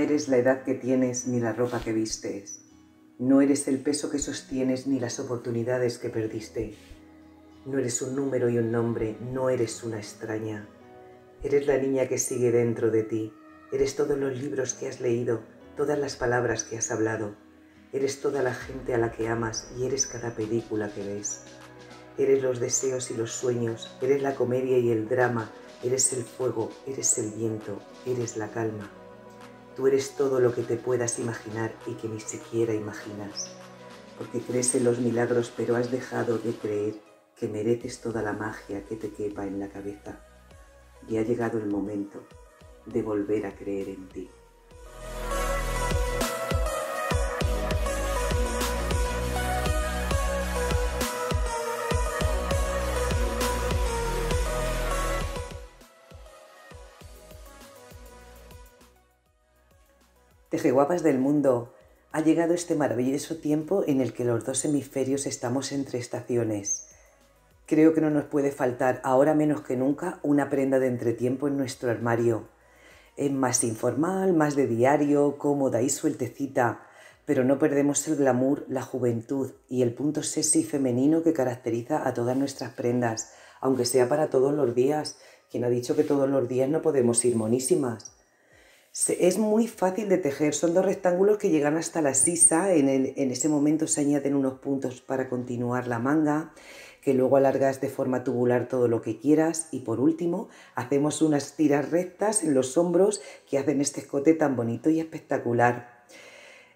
eres la edad que tienes ni la ropa que vistes. No eres el peso que sostienes ni las oportunidades que perdiste. No eres un número y un nombre, no eres una extraña. Eres la niña que sigue dentro de ti. Eres todos los libros que has leído, todas las palabras que has hablado. Eres toda la gente a la que amas y eres cada película que ves. Eres los deseos y los sueños, eres la comedia y el drama, eres el fuego, eres el viento, eres la calma tú eres todo lo que te puedas imaginar y que ni siquiera imaginas, porque crees en los milagros pero has dejado de creer que mereces toda la magia que te quepa en la cabeza. Y ha llegado el momento de volver a creer en ti. Tejeguapas del mundo, ha llegado este maravilloso tiempo en el que los dos hemisferios estamos entre estaciones. Creo que no nos puede faltar, ahora menos que nunca, una prenda de entretiempo en nuestro armario. Es más informal, más de diario, cómoda y sueltecita, pero no perdemos el glamour, la juventud y el punto sexy femenino que caracteriza a todas nuestras prendas, aunque sea para todos los días. quien ha dicho que todos los días no podemos ir monísimas? es muy fácil de tejer, son dos rectángulos que llegan hasta la sisa, en, el, en ese momento se añaden unos puntos para continuar la manga, que luego alargas de forma tubular todo lo que quieras y por último hacemos unas tiras rectas en los hombros que hacen este escote tan bonito y espectacular.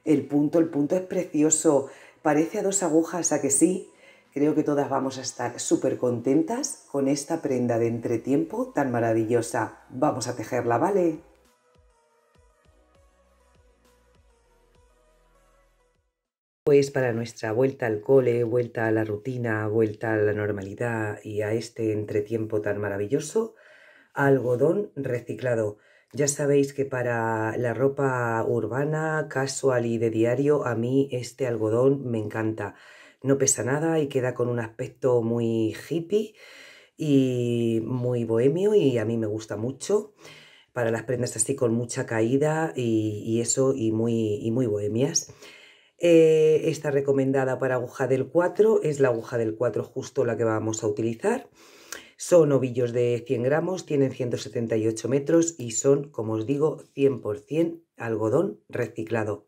El punto, el punto es precioso, parece a dos agujas, a que sí. Creo que todas vamos a estar súper contentas con esta prenda de entretiempo tan maravillosa. Vamos a tejerla, ¿vale? para nuestra vuelta al cole, vuelta a la rutina, vuelta a la normalidad y a este entretiempo tan maravilloso, algodón reciclado. Ya sabéis que para la ropa urbana, casual y de diario, a mí este algodón me encanta. No pesa nada y queda con un aspecto muy hippie y muy bohemio y a mí me gusta mucho para las prendas así con mucha caída y, eso y muy, y muy bohemias. Eh, esta recomendada para aguja del 4 es la aguja del 4 justo la que vamos a utilizar. Son ovillos de 100 gramos, tienen 178 metros y son, como os digo, 100% algodón reciclado.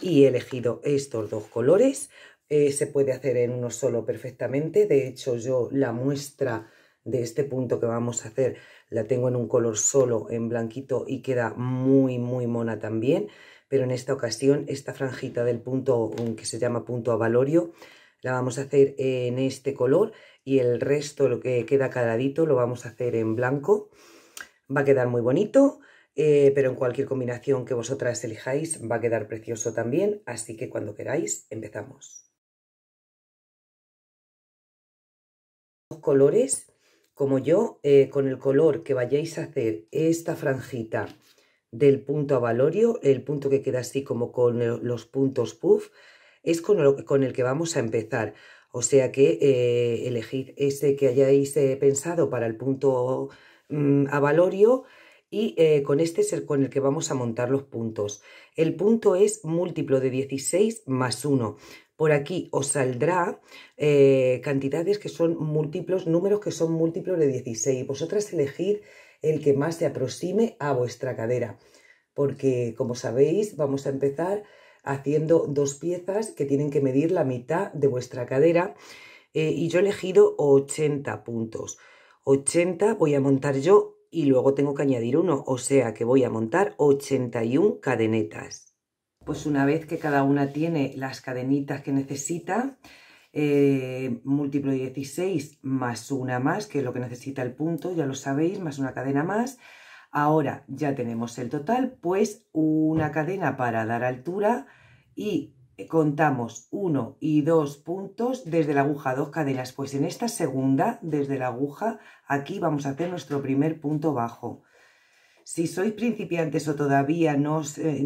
Y he elegido estos dos colores. Eh, se puede hacer en uno solo perfectamente. De hecho, yo la muestra de este punto que vamos a hacer la tengo en un color solo, en blanquito, y queda muy, muy mona también pero en esta ocasión esta franjita del punto que se llama punto avalorio la vamos a hacer en este color y el resto, lo que queda caladito, lo vamos a hacer en blanco. Va a quedar muy bonito, eh, pero en cualquier combinación que vosotras elijáis va a quedar precioso también, así que cuando queráis empezamos. Los colores como yo, eh, con el color que vayáis a hacer esta franjita del punto a valorio, el punto que queda así como con los puntos puff, es con, el que vamos a empezar. O sea que eh, elegid ese que hayáis eh, pensado para el punto mm, a valorio y eh, con este es el con el que vamos a montar los puntos. El punto es múltiplo de 16 más 1. Por aquí os saldrá cantidades que son múltiplos, números que son múltiplos de 16. Vosotras elegid el que más se aproxime a vuestra cadera, porque como sabéis vamos a empezar haciendo dos piezas que tienen que medir la mitad de vuestra cadera eh, y yo he elegido 80 puntos. 80 voy a montar yo y luego tengo que añadir uno, o sea que voy a montar 81 cadenetas. Pues una vez que cada una tiene las cadenitas que necesita, eh, múltiplo múltiplo 16 más una más, que es lo que necesita el punto, ya lo sabéis, más una cadena más. Ahora ya tenemos el total, pues una cadena para dar altura y eh, contamos uno y dos puntos desde la aguja, dos cadenas. Pues en esta segunda, desde la aguja, aquí vamos a hacer nuestro primer punto bajo. Si sois principiantes o todavía no os eh,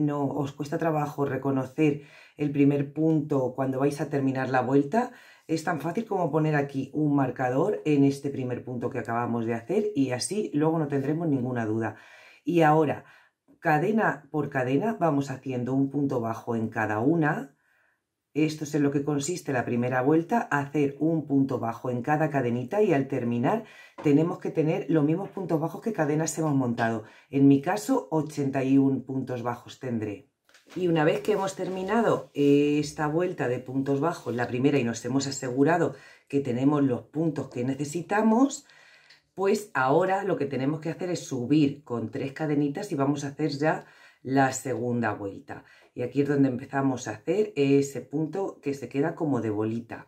cuesta trabajo reconocer el primer punto cuando vais a terminar la vuelta, es tan fácil como poner aquí un marcador en este primer punto que acabamos de hacer y así luego no tendremos ninguna duda. Y ahora, cadena por cadena, vamos haciendo un punto bajo en cada una. Esto es en lo que consiste la primera vuelta, hacer un punto bajo en cada cadenita y al terminar tenemos que tener los mismos puntos bajos que cadenas hemos montado. En mi caso, 81 puntos bajos tendré. Y una vez que hemos terminado eh, esta vuelta de puntos bajos, la primera, y nos hemos asegurado que tenemos los puntos que necesitamos, pues ahora lo que tenemos que hacer es subir con tres cadenitas y vamos a hacer ya la segunda vuelta. Y aquí es donde empezamos a hacer ese punto que se queda como de bolita.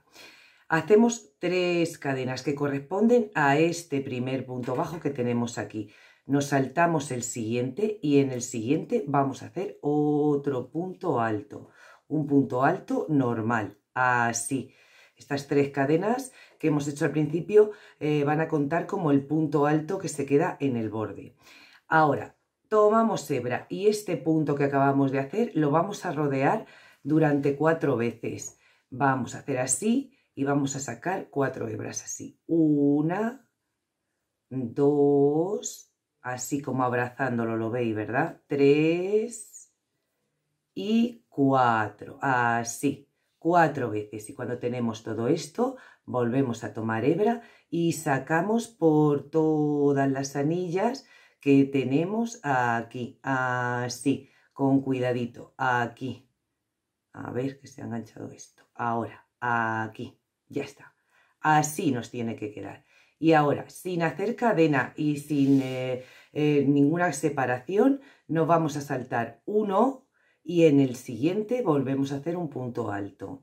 Hacemos tres cadenas que corresponden a este primer punto bajo que tenemos aquí. Nos saltamos el siguiente y en el siguiente vamos a hacer otro punto alto. Un punto alto normal, así. Estas tres cadenas que hemos hecho al principio eh, van a contar como el punto alto que se queda en el borde. Ahora, tomamos hebra y este punto que acabamos de hacer lo vamos a rodear durante cuatro veces. Vamos a hacer así y vamos a sacar cuatro hebras así. Una, dos, así como abrazándolo, lo veis, ¿verdad? Tres y cuatro, así, cuatro veces. Y cuando tenemos todo esto, volvemos a tomar hebra y sacamos por todas las anillas que tenemos aquí, así, con cuidadito, aquí. A ver que se ha enganchado esto. Ahora, aquí, ya está. Así nos tiene que quedar. Y ahora, sin hacer cadena y sin eh, eh, ninguna separación, nos vamos a saltar uno y en el siguiente volvemos a hacer un punto alto.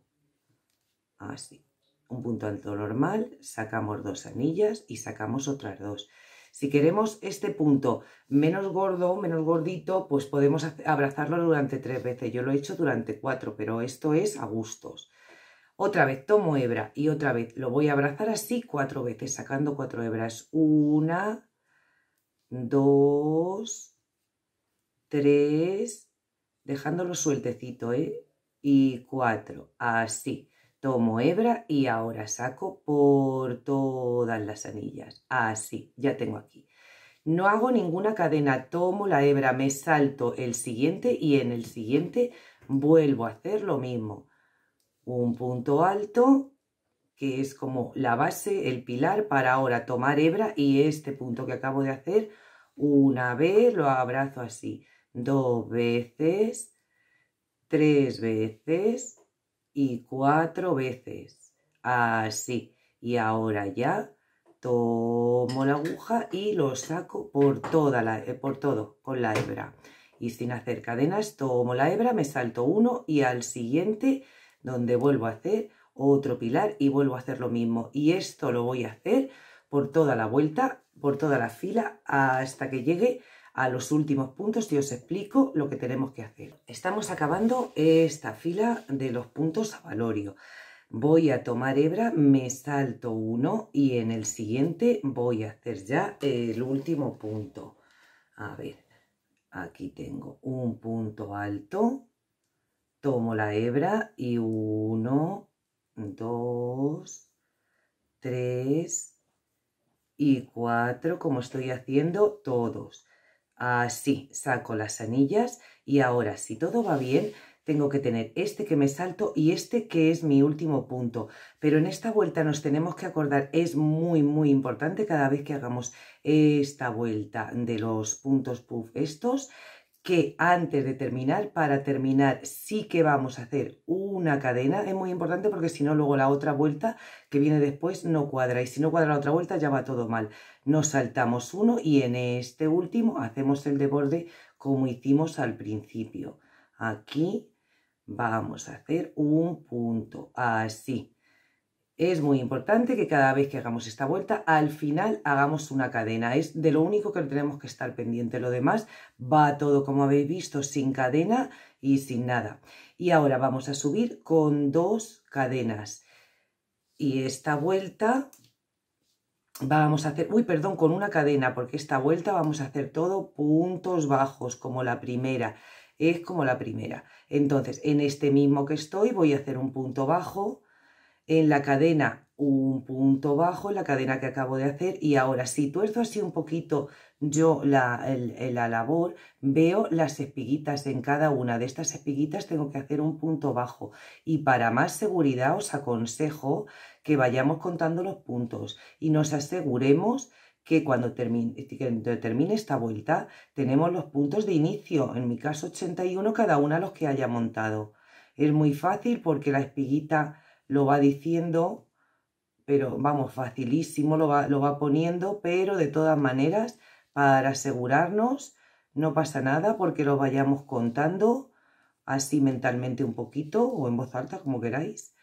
Así. Un punto alto normal, sacamos dos anillas y sacamos otras dos. Si queremos este punto menos gordo, menos gordito, pues podemos abrazarlo durante tres veces. Yo lo he hecho durante cuatro, pero esto es a gustos. Otra vez tomo hebra y otra vez lo voy a abrazar así cuatro veces, sacando cuatro hebras. Una, dos, tres, dejándolo sueltecito, ¿eh? Y cuatro, así. Tomo hebra y ahora saco por todas las anillas, así, ya tengo aquí. No hago ninguna cadena, tomo la hebra, me salto el siguiente y en el siguiente vuelvo a hacer lo mismo un punto alto que es como la base, el pilar para ahora tomar hebra y este punto que acabo de hacer una vez lo abrazo así, dos veces, tres veces y cuatro veces, así. Y ahora ya tomo la aguja y lo saco por, toda la, eh, por todo con la hebra. Y sin hacer cadenas tomo la hebra, me salto uno y al siguiente donde vuelvo a hacer otro pilar y vuelvo a hacer lo mismo. Y esto lo voy a hacer por toda la vuelta, por toda la fila, hasta que llegue a los últimos puntos y os explico lo que tenemos que hacer. Estamos acabando esta fila de los puntos a valorio. Voy a tomar hebra, me salto uno y en el siguiente voy a hacer ya el último punto. A ver, aquí tengo un punto alto, tomo la hebra y uno dos tres y cuatro como estoy haciendo todos. Así, saco las anillas y ahora, si todo va bien, tengo que tener este que me salto y este que es mi último punto. Pero en esta vuelta nos tenemos que acordar, es muy muy importante cada vez que hagamos esta vuelta de los puntos puff estos, que antes de terminar, para terminar, sí que vamos a hacer una cadena. Es muy importante porque si no, luego la otra vuelta que viene después no cuadra. Y si no cuadra la otra vuelta, ya va todo mal. Nos saltamos uno y en este último hacemos el de borde como hicimos al principio. Aquí vamos a hacer un punto, así. Es muy importante que cada vez que hagamos esta vuelta, al final hagamos una cadena. Es de lo único que tenemos que estar pendiente. Lo demás va todo, como habéis visto, sin cadena y sin nada. Y ahora vamos a subir con dos cadenas. Y esta vuelta vamos a hacer, uy, perdón, con una cadena, porque esta vuelta vamos a hacer todo puntos bajos, como la primera, es como la primera. Entonces, en este mismo que estoy, voy a hacer un punto bajo, en la cadena un punto bajo, en la cadena que acabo de hacer y ahora si tuerzo así un poquito yo la, labor, veo las espiguitas, en cada una de estas espiguitas tengo que hacer un punto bajo y para más seguridad os aconsejo que vayamos contando los puntos y nos aseguremos que cuando termine, termine, esta vuelta tenemos los puntos de inicio, en mi caso 81 cada una los que haya montado. Es muy fácil porque la espiguita lo va diciendo, pero vamos, facilísimo lo va, lo va poniendo, pero de todas maneras, para asegurarnos, no pasa nada porque lo vayamos contando así mentalmente un poquito o en voz alta, como queráis.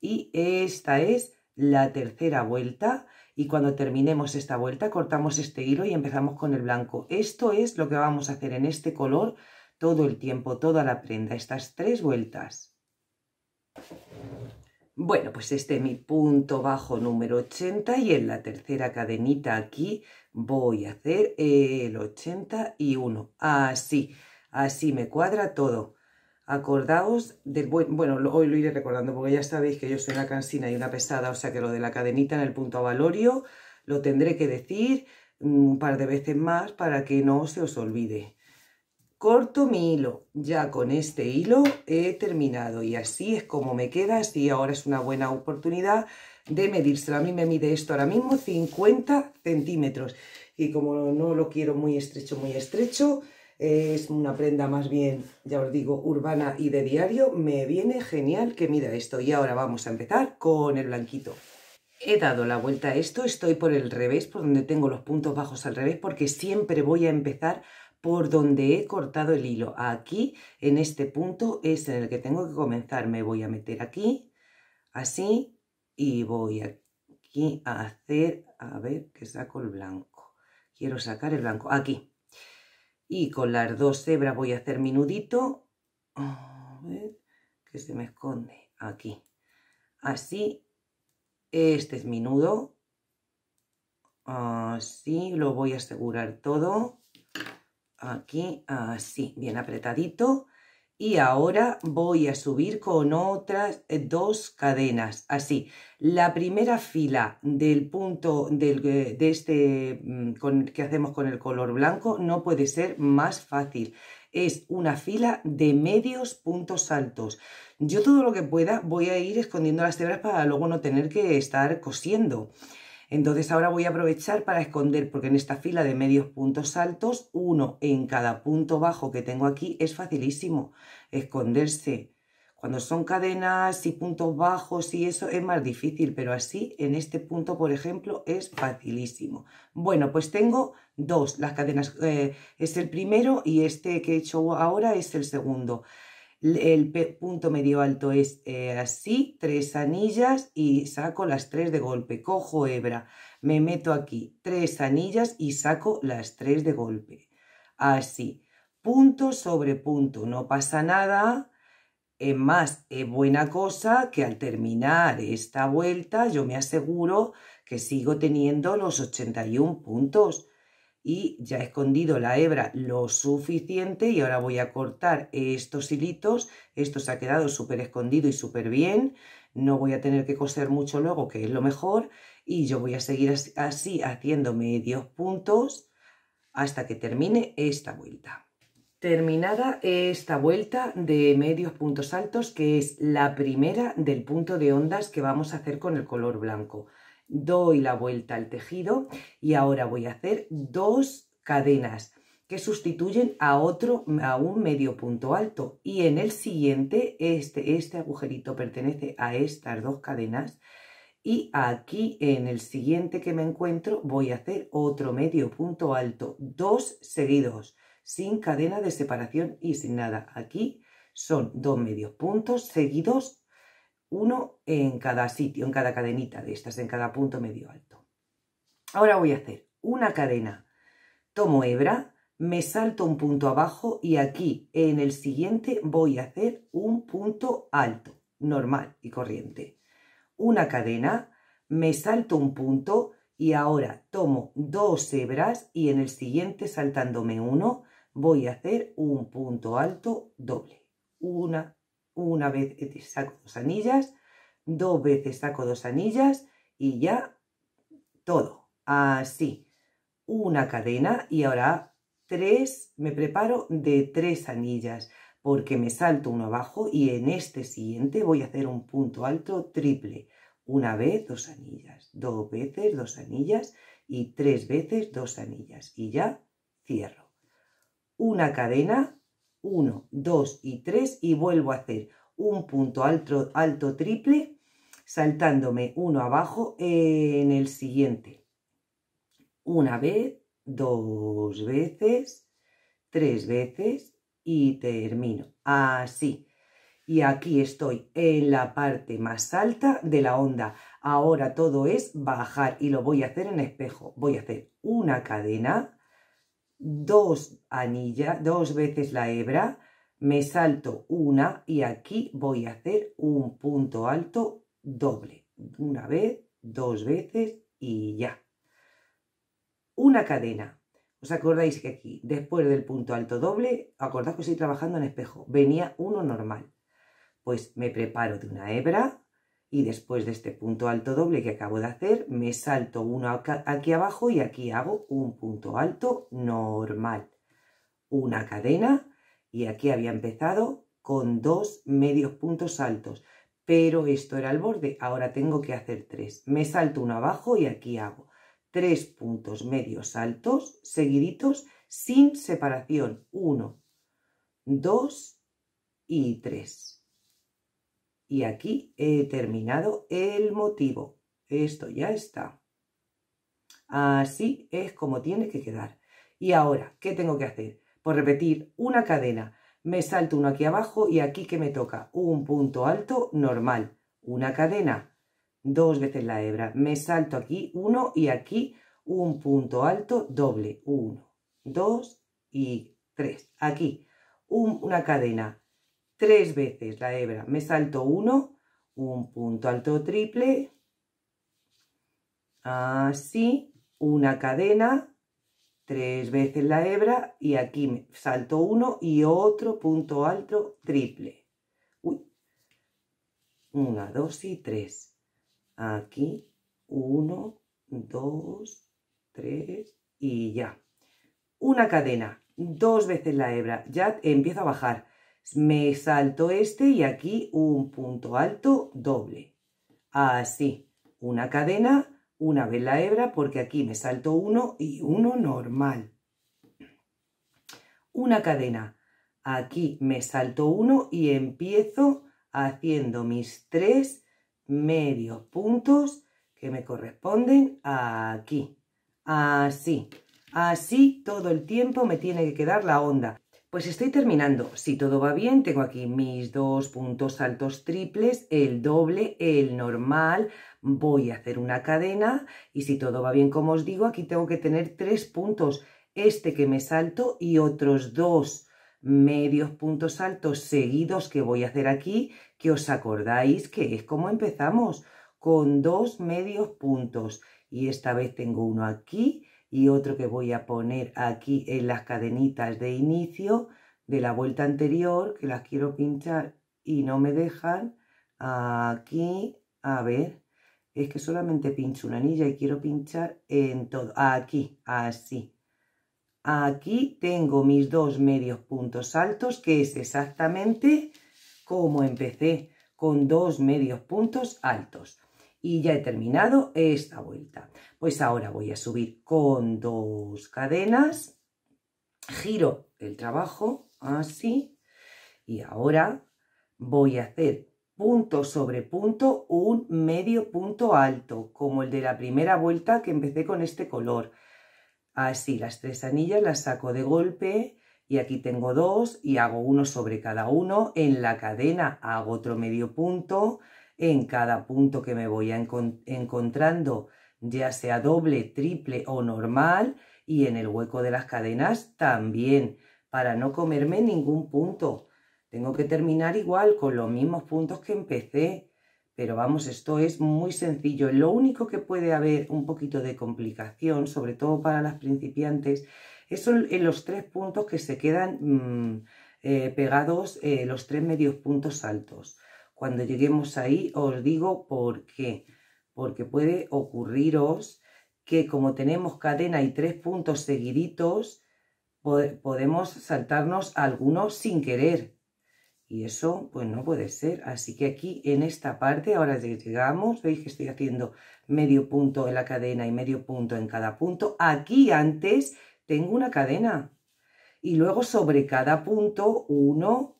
Y esta es la tercera vuelta y cuando terminemos esta vuelta cortamos este hilo y empezamos con el blanco. Esto es lo que vamos a hacer en este color todo el tiempo, toda la prenda, estas tres vueltas. Bueno, pues este es mi punto bajo número 80 y en la tercera cadenita aquí voy a hacer el 81. Así, así me cuadra todo. Acordaos del Bueno, hoy lo iré recordando porque ya sabéis que yo soy una cansina y una pesada, o sea que lo de la cadenita en el punto a valorio lo tendré que decir mm, un par de veces más para que no se os olvide corto mi hilo. Ya con este hilo he terminado y así es como me queda. Así ahora es una buena oportunidad de medírselo. A mí me mide esto ahora mismo 50 centímetros y como no lo quiero muy estrecho, muy estrecho, es una prenda más bien, ya os digo, urbana y de diario, me viene genial que mida esto. Y ahora vamos a empezar con el blanquito. He dado la vuelta a esto, estoy por el revés, por donde tengo los puntos bajos al revés, porque siempre voy a empezar por donde he cortado el hilo. Aquí, en este punto, es en el que tengo que comenzar. Me voy a meter aquí, así, y voy aquí a hacer, a ver, que saco el blanco. Quiero sacar el blanco, aquí. Y con las dos hebras voy a hacer mi nudito. A ver, que se me esconde, aquí. Así, este es mi nudo. Así, lo voy a asegurar todo aquí así, bien apretadito. Y ahora voy a subir con otras dos cadenas, así. La primera fila del punto eh, de este mm, que hacemos con el color blanco no puede ser más fácil. Es una fila de medios puntos altos. Yo todo lo que pueda voy a ir escondiendo las cebras para luego no tener que estar cosiendo. Entonces ahora voy a aprovechar para esconder, porque en esta fila de medios puntos altos, uno en cada punto bajo que tengo aquí es facilísimo esconderse. Cuando son cadenas y puntos bajos y eso es más difícil, pero así en este punto, por ejemplo, es facilísimo. Bueno, pues tengo dos, las cadenas, eh, es el primero y este que he hecho ahora es el segundo el punto medio alto es eh, así, tres anillas y saco las tres de golpe, cojo hebra, me meto aquí, tres anillas y saco las tres de golpe, así, punto sobre punto, no pasa nada, es más, es buena cosa que al terminar esta vuelta yo me aseguro que sigo teniendo los 81 puntos, y ya he escondido la hebra lo suficiente y ahora voy a cortar estos hilitos, esto se ha quedado súper escondido y súper bien, no voy a tener que coser mucho luego que es lo mejor y yo voy a seguir así haciendo medios puntos hasta que termine esta vuelta. Terminada esta vuelta de medios puntos altos que es la primera del punto de ondas que vamos a hacer con el color blanco doy la vuelta al tejido y ahora voy a hacer dos cadenas que sustituyen a otro, a un medio punto alto. Y en el siguiente, este, este agujerito pertenece a estas dos cadenas. Y aquí en el siguiente que me encuentro voy a hacer otro medio punto alto, dos seguidos, sin cadena de separación y sin nada. Aquí son dos medios puntos seguidos uno en cada sitio, en cada cadenita de estas, en cada punto medio alto. Ahora voy a hacer una cadena, tomo hebra, me salto un punto abajo y aquí en el siguiente voy a hacer un punto alto, normal y corriente. Una cadena, me salto un punto y ahora tomo dos hebras y en el siguiente saltándome uno voy a hacer un punto alto doble. Una, una vez saco dos anillas, dos veces saco dos anillas y ya todo. Así, una cadena y ahora tres, me preparo de tres anillas porque me salto uno abajo y en este siguiente voy a hacer un punto alto triple. Una vez, dos anillas, dos veces, dos anillas y tres veces, dos anillas. Y ya cierro. Una cadena 1, 2 y 3 y vuelvo a hacer un punto alto, alto triple saltándome uno abajo en el siguiente. Una vez, dos veces, tres veces y termino. Así. Y aquí estoy en la parte más alta de la onda. Ahora todo es bajar y lo voy a hacer en espejo. Voy a hacer una cadena dos anillas, dos veces la hebra, me salto una y aquí voy a hacer un punto alto doble. Una vez, dos veces y ya. Una cadena. ¿Os acordáis que aquí, después del punto alto doble, acordáis que estoy trabajando en espejo, venía uno normal? Pues me preparo de una hebra, y después de este punto alto doble que acabo de hacer me salto uno aquí abajo y aquí hago un punto alto normal una cadena y aquí había empezado con dos medios puntos altos pero esto era el borde ahora tengo que hacer tres me salto uno abajo y aquí hago tres puntos medios altos seguiditos sin separación uno dos y tres y aquí he terminado el motivo. Esto ya está. Así es como tiene que quedar. Y ahora, ¿qué tengo que hacer? Por repetir una cadena. Me salto uno aquí abajo y aquí que me toca un punto alto normal. Una cadena, dos veces la hebra. Me salto aquí uno y aquí un punto alto doble. Uno, dos y tres. Aquí una cadena tres veces la hebra. Me salto uno, un punto alto triple, así, una cadena, tres veces la hebra y aquí me salto uno y otro punto alto triple. Una, dos y tres. Aquí, uno, dos, tres y ya. Una cadena, dos veces la hebra, ya empiezo a bajar me salto este y aquí un punto alto doble. Así, una cadena, una vez la hebra, porque aquí me salto uno y uno normal. Una cadena, aquí me salto uno y empiezo haciendo mis tres medios puntos que me corresponden aquí. Así, así todo el tiempo me tiene que quedar la onda. Pues estoy terminando. Si todo va bien, tengo aquí mis dos puntos altos triples, el doble, el normal. Voy a hacer una cadena y si todo va bien, como os digo, aquí tengo que tener tres puntos. Este que me salto y otros dos medios puntos altos seguidos que voy a hacer aquí, que os acordáis que es como empezamos, con dos medios puntos. Y esta vez tengo uno aquí y otro que voy a poner aquí en las cadenitas de inicio de la vuelta anterior, que las quiero pinchar y no me dejan. Aquí, a ver, es que solamente pincho una anilla y quiero pinchar en todo. Aquí, así. Aquí tengo mis dos medios puntos altos, que es exactamente como empecé, con dos medios puntos altos y ya he terminado esta vuelta. Pues ahora voy a subir con dos cadenas, giro el trabajo así y ahora voy a hacer punto sobre punto un medio punto alto, como el de la primera vuelta que empecé con este color. Así las tres anillas las saco de golpe y aquí tengo dos y hago uno sobre cada uno. En la cadena hago otro medio punto en cada punto que me voy encontrando, ya sea doble, triple o normal, y en el hueco de las cadenas también, para no comerme ningún punto. Tengo que terminar igual con los mismos puntos que empecé, pero vamos, esto es muy sencillo. Lo único que puede haber un poquito de complicación, sobre todo para las principiantes, es en eh, los tres puntos que se quedan mm, eh, pegados, eh, los tres medios puntos altos. Cuando lleguemos ahí os digo por qué. Porque puede ocurriros que como tenemos cadena y tres puntos seguiditos, podemos saltarnos algunos sin querer. Y eso pues no puede ser. Así que aquí en esta parte, ahora llegamos, veis que estoy haciendo medio punto en la cadena y medio punto en cada punto. Aquí antes tengo una cadena. Y luego sobre cada punto, uno,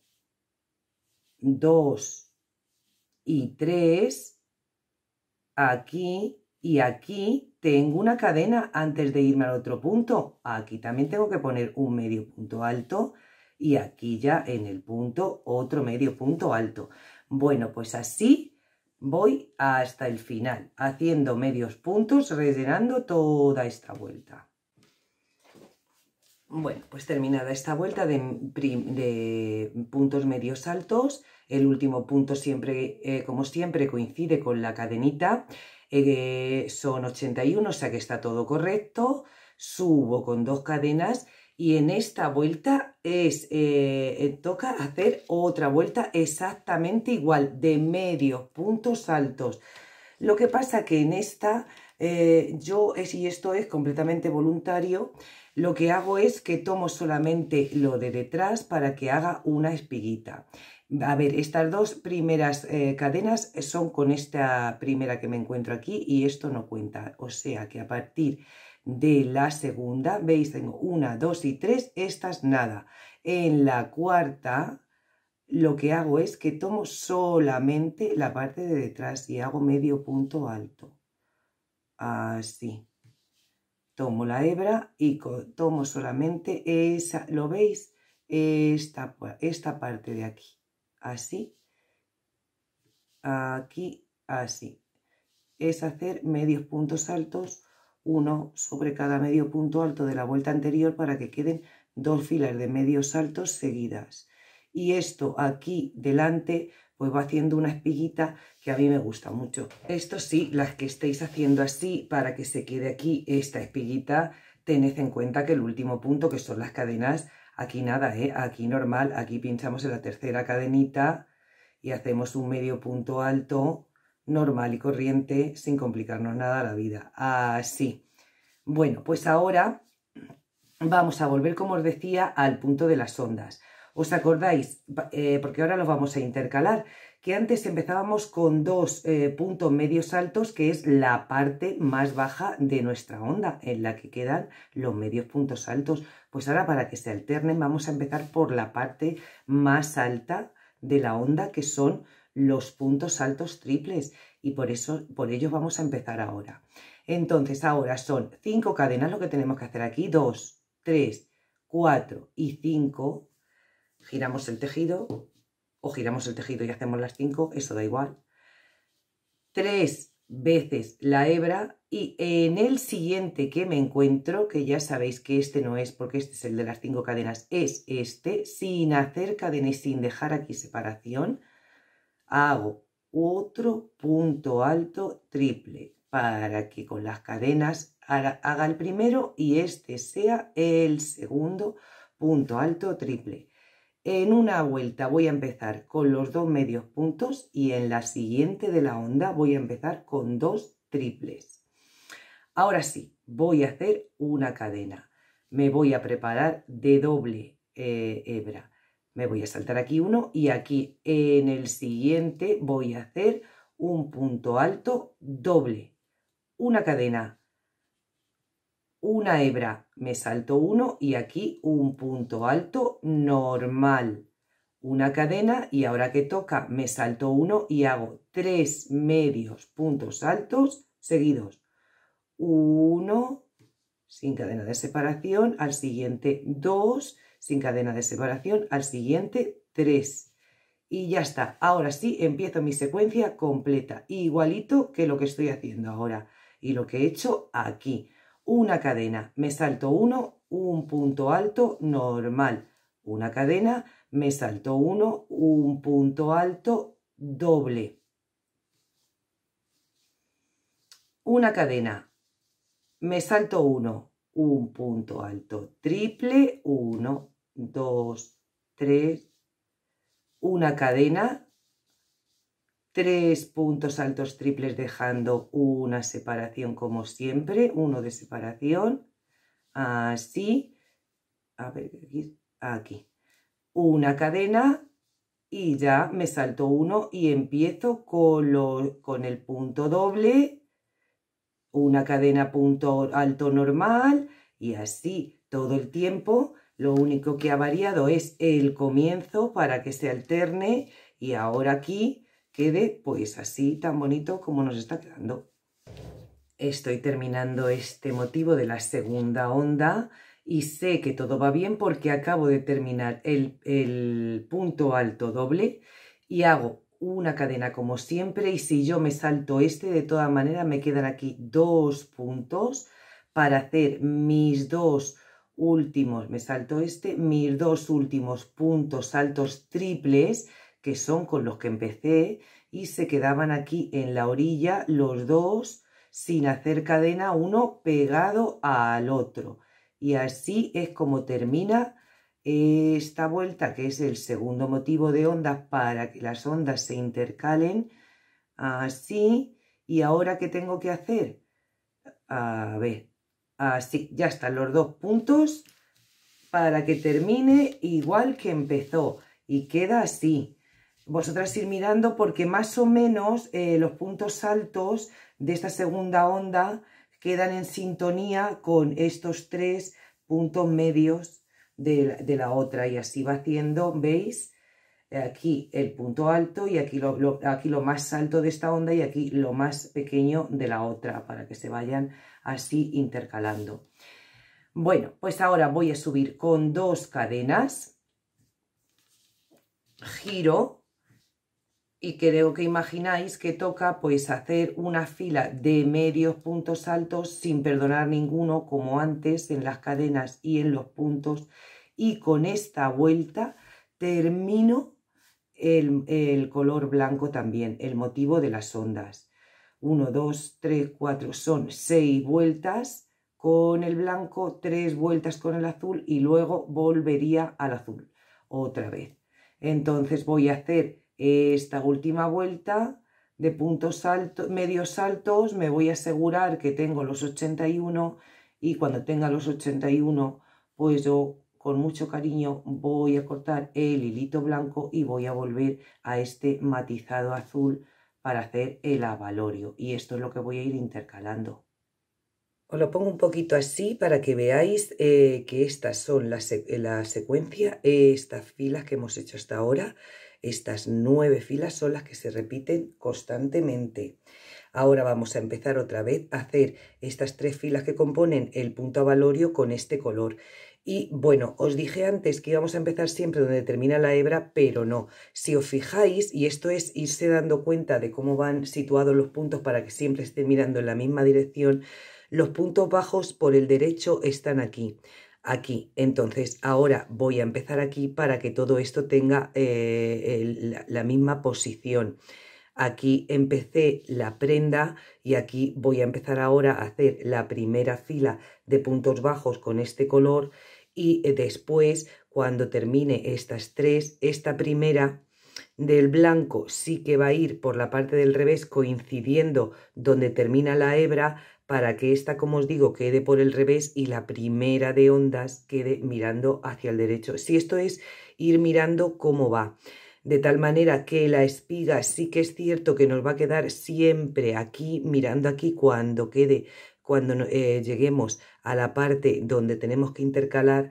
dos, y tres aquí y aquí tengo una cadena antes de irme al otro punto. Aquí también tengo que poner un medio punto alto y aquí ya en el punto otro medio punto alto. Bueno, pues así voy hasta el final, haciendo medios puntos, rellenando toda esta vuelta. Bueno, pues terminada esta vuelta de, puntos medios altos, el último punto siempre, eh, como siempre, coincide con la cadenita, eh, son 81, o sea que está todo correcto, subo con dos cadenas y en esta vuelta es, eh, toca hacer otra vuelta exactamente igual, de medios puntos altos. Lo que pasa que en esta, yo, y esto es completamente voluntario, lo que hago es que tomo solamente lo de detrás para que haga una espiguita. A ver, estas dos primeras eh, cadenas son con esta primera que me encuentro aquí y esto no cuenta. O sea que a partir de la segunda, veis, tengo una, dos y tres, estas nada. En la cuarta lo que hago es que tomo solamente la parte de detrás y hago medio punto alto. Así tomo la hebra y tomo solamente esa, ¿lo veis? Esta, esta parte de aquí, así, aquí, así. Es hacer medios puntos altos, uno sobre cada medio punto alto de la vuelta anterior para que queden dos filas de medios altos seguidas. Y esto aquí delante pues va haciendo una espiguita que a mí me gusta mucho. Esto sí, las que estéis haciendo así para que se quede aquí esta espiguita, tened en cuenta que el último punto, que son las cadenas, aquí nada, ¿eh? aquí normal, aquí pinchamos en la tercera cadenita y hacemos un medio punto alto, normal y corriente, sin complicarnos nada la vida. Así. Bueno, pues ahora vamos a volver, como os decía, al punto de las ondas. ¿Os acordáis? Eh, porque ahora los vamos a intercalar, que antes empezábamos con dos eh, puntos medios altos, que es la parte más baja de nuestra onda, en la que quedan los medios puntos altos. Pues ahora para que se alternen vamos a empezar por la parte más alta de la onda, que son los puntos altos triples y por eso por ellos vamos a empezar ahora. Entonces, ahora son cinco cadenas lo que tenemos que hacer aquí, Dos, tres, cuatro y cinco giramos el tejido o giramos el tejido y hacemos las cinco eso da igual. Tres veces la hebra y en el siguiente que me encuentro, que ya sabéis que este no es porque este es el de las cinco cadenas, es este, sin hacer cadenas y sin dejar aquí separación, hago otro punto alto triple para que con las cadenas haga el primero y este sea el segundo punto alto triple. En una vuelta voy a empezar con los dos medios puntos y en la siguiente de la onda voy a empezar con dos triples. Ahora sí, voy a hacer una cadena. Me voy a preparar de doble eh, hebra. Me voy a saltar aquí uno y aquí en el siguiente voy a hacer un punto alto doble. Una cadena una hebra, me salto uno y aquí un punto alto normal. Una cadena y ahora que toca me salto uno y hago tres medios puntos altos seguidos. Uno sin cadena de separación, al siguiente dos sin cadena de separación, al siguiente tres. Y ya está, ahora sí empiezo mi secuencia completa, igualito que lo que estoy haciendo ahora y lo que he hecho aquí una cadena, me salto uno, un punto alto normal, una cadena, me salto uno, un punto alto doble. Una cadena, me salto uno, un punto alto triple, uno, dos, tres, una cadena, Tres puntos altos triples dejando una separación como siempre, uno de separación, así, a ver, aquí, Una cadena y ya me salto uno y empiezo con, lo, con el punto doble, una cadena punto alto normal y así todo el tiempo. Lo único que ha variado es el comienzo para que se alterne y ahora aquí quede pues así tan bonito como nos está quedando. Estoy terminando este motivo de la segunda onda y sé que todo va bien porque acabo de terminar el, punto alto doble y hago una cadena como siempre y si yo me salto este de toda manera me quedan aquí dos puntos para hacer mis dos últimos, me salto este, mis dos últimos puntos altos triples que son con los que empecé, y se quedaban aquí en la orilla los dos sin hacer cadena, uno pegado al otro. Y así es como termina esta vuelta, que es el segundo motivo de ondas para que las ondas se intercalen así. ¿Y ahora qué tengo que hacer? A ver, así, ya están los dos puntos para que termine igual que empezó y queda así vosotras ir mirando porque más o menos eh, los puntos altos de esta segunda onda quedan en sintonía con estos tres puntos medios de la, otra y así va haciendo, ¿veis? Aquí el punto alto y aquí aquí lo más alto de esta onda y aquí lo más pequeño de la otra para que se vayan así intercalando. Bueno, pues ahora voy a subir con dos cadenas, giro y creo que imagináis que toca pues hacer una fila de medios puntos altos sin perdonar ninguno como antes en las cadenas y en los puntos y con esta vuelta termino el, el color blanco también, el motivo de las ondas. 1, 2, 3, 4, son 6 vueltas con el blanco, tres vueltas con el azul y luego volvería al azul otra vez. Entonces voy a hacer esta última vuelta de puntos altos, medios altos, me voy a asegurar que tengo los 81 y cuando tenga los 81, pues yo con mucho cariño voy a cortar el hilito blanco y voy a volver a este matizado azul para hacer el avalorio y esto es lo que voy a ir intercalando. Os lo pongo un poquito así para que veáis eh, que estas son la, secuencias, secuencia, eh, estas filas que hemos hecho hasta ahora estas nueve filas son las que se repiten constantemente. Ahora vamos a empezar otra vez a hacer estas tres filas que componen el punto avalorio con este color. Y bueno, os dije antes que íbamos a empezar siempre donde termina la hebra, pero no. Si os fijáis, y esto es irse dando cuenta de cómo van situados los puntos para que siempre estén mirando en la misma dirección, los puntos bajos por el derecho están aquí aquí. Entonces, ahora voy a empezar aquí para que todo esto tenga eh, la misma posición. Aquí empecé la prenda y aquí voy a empezar ahora a hacer la primera fila de puntos bajos con este color y eh, después, cuando termine estas tres, esta primera del blanco sí que va a ir por la parte del revés coincidiendo donde termina la hebra para que esta, como os digo, quede por el revés y la primera de ondas quede mirando hacia el derecho. Si esto es ir mirando cómo va. De tal manera que la espiga sí que es cierto que nos va a quedar siempre aquí, mirando aquí cuando quede, cuando eh, lleguemos a la parte donde tenemos que intercalar,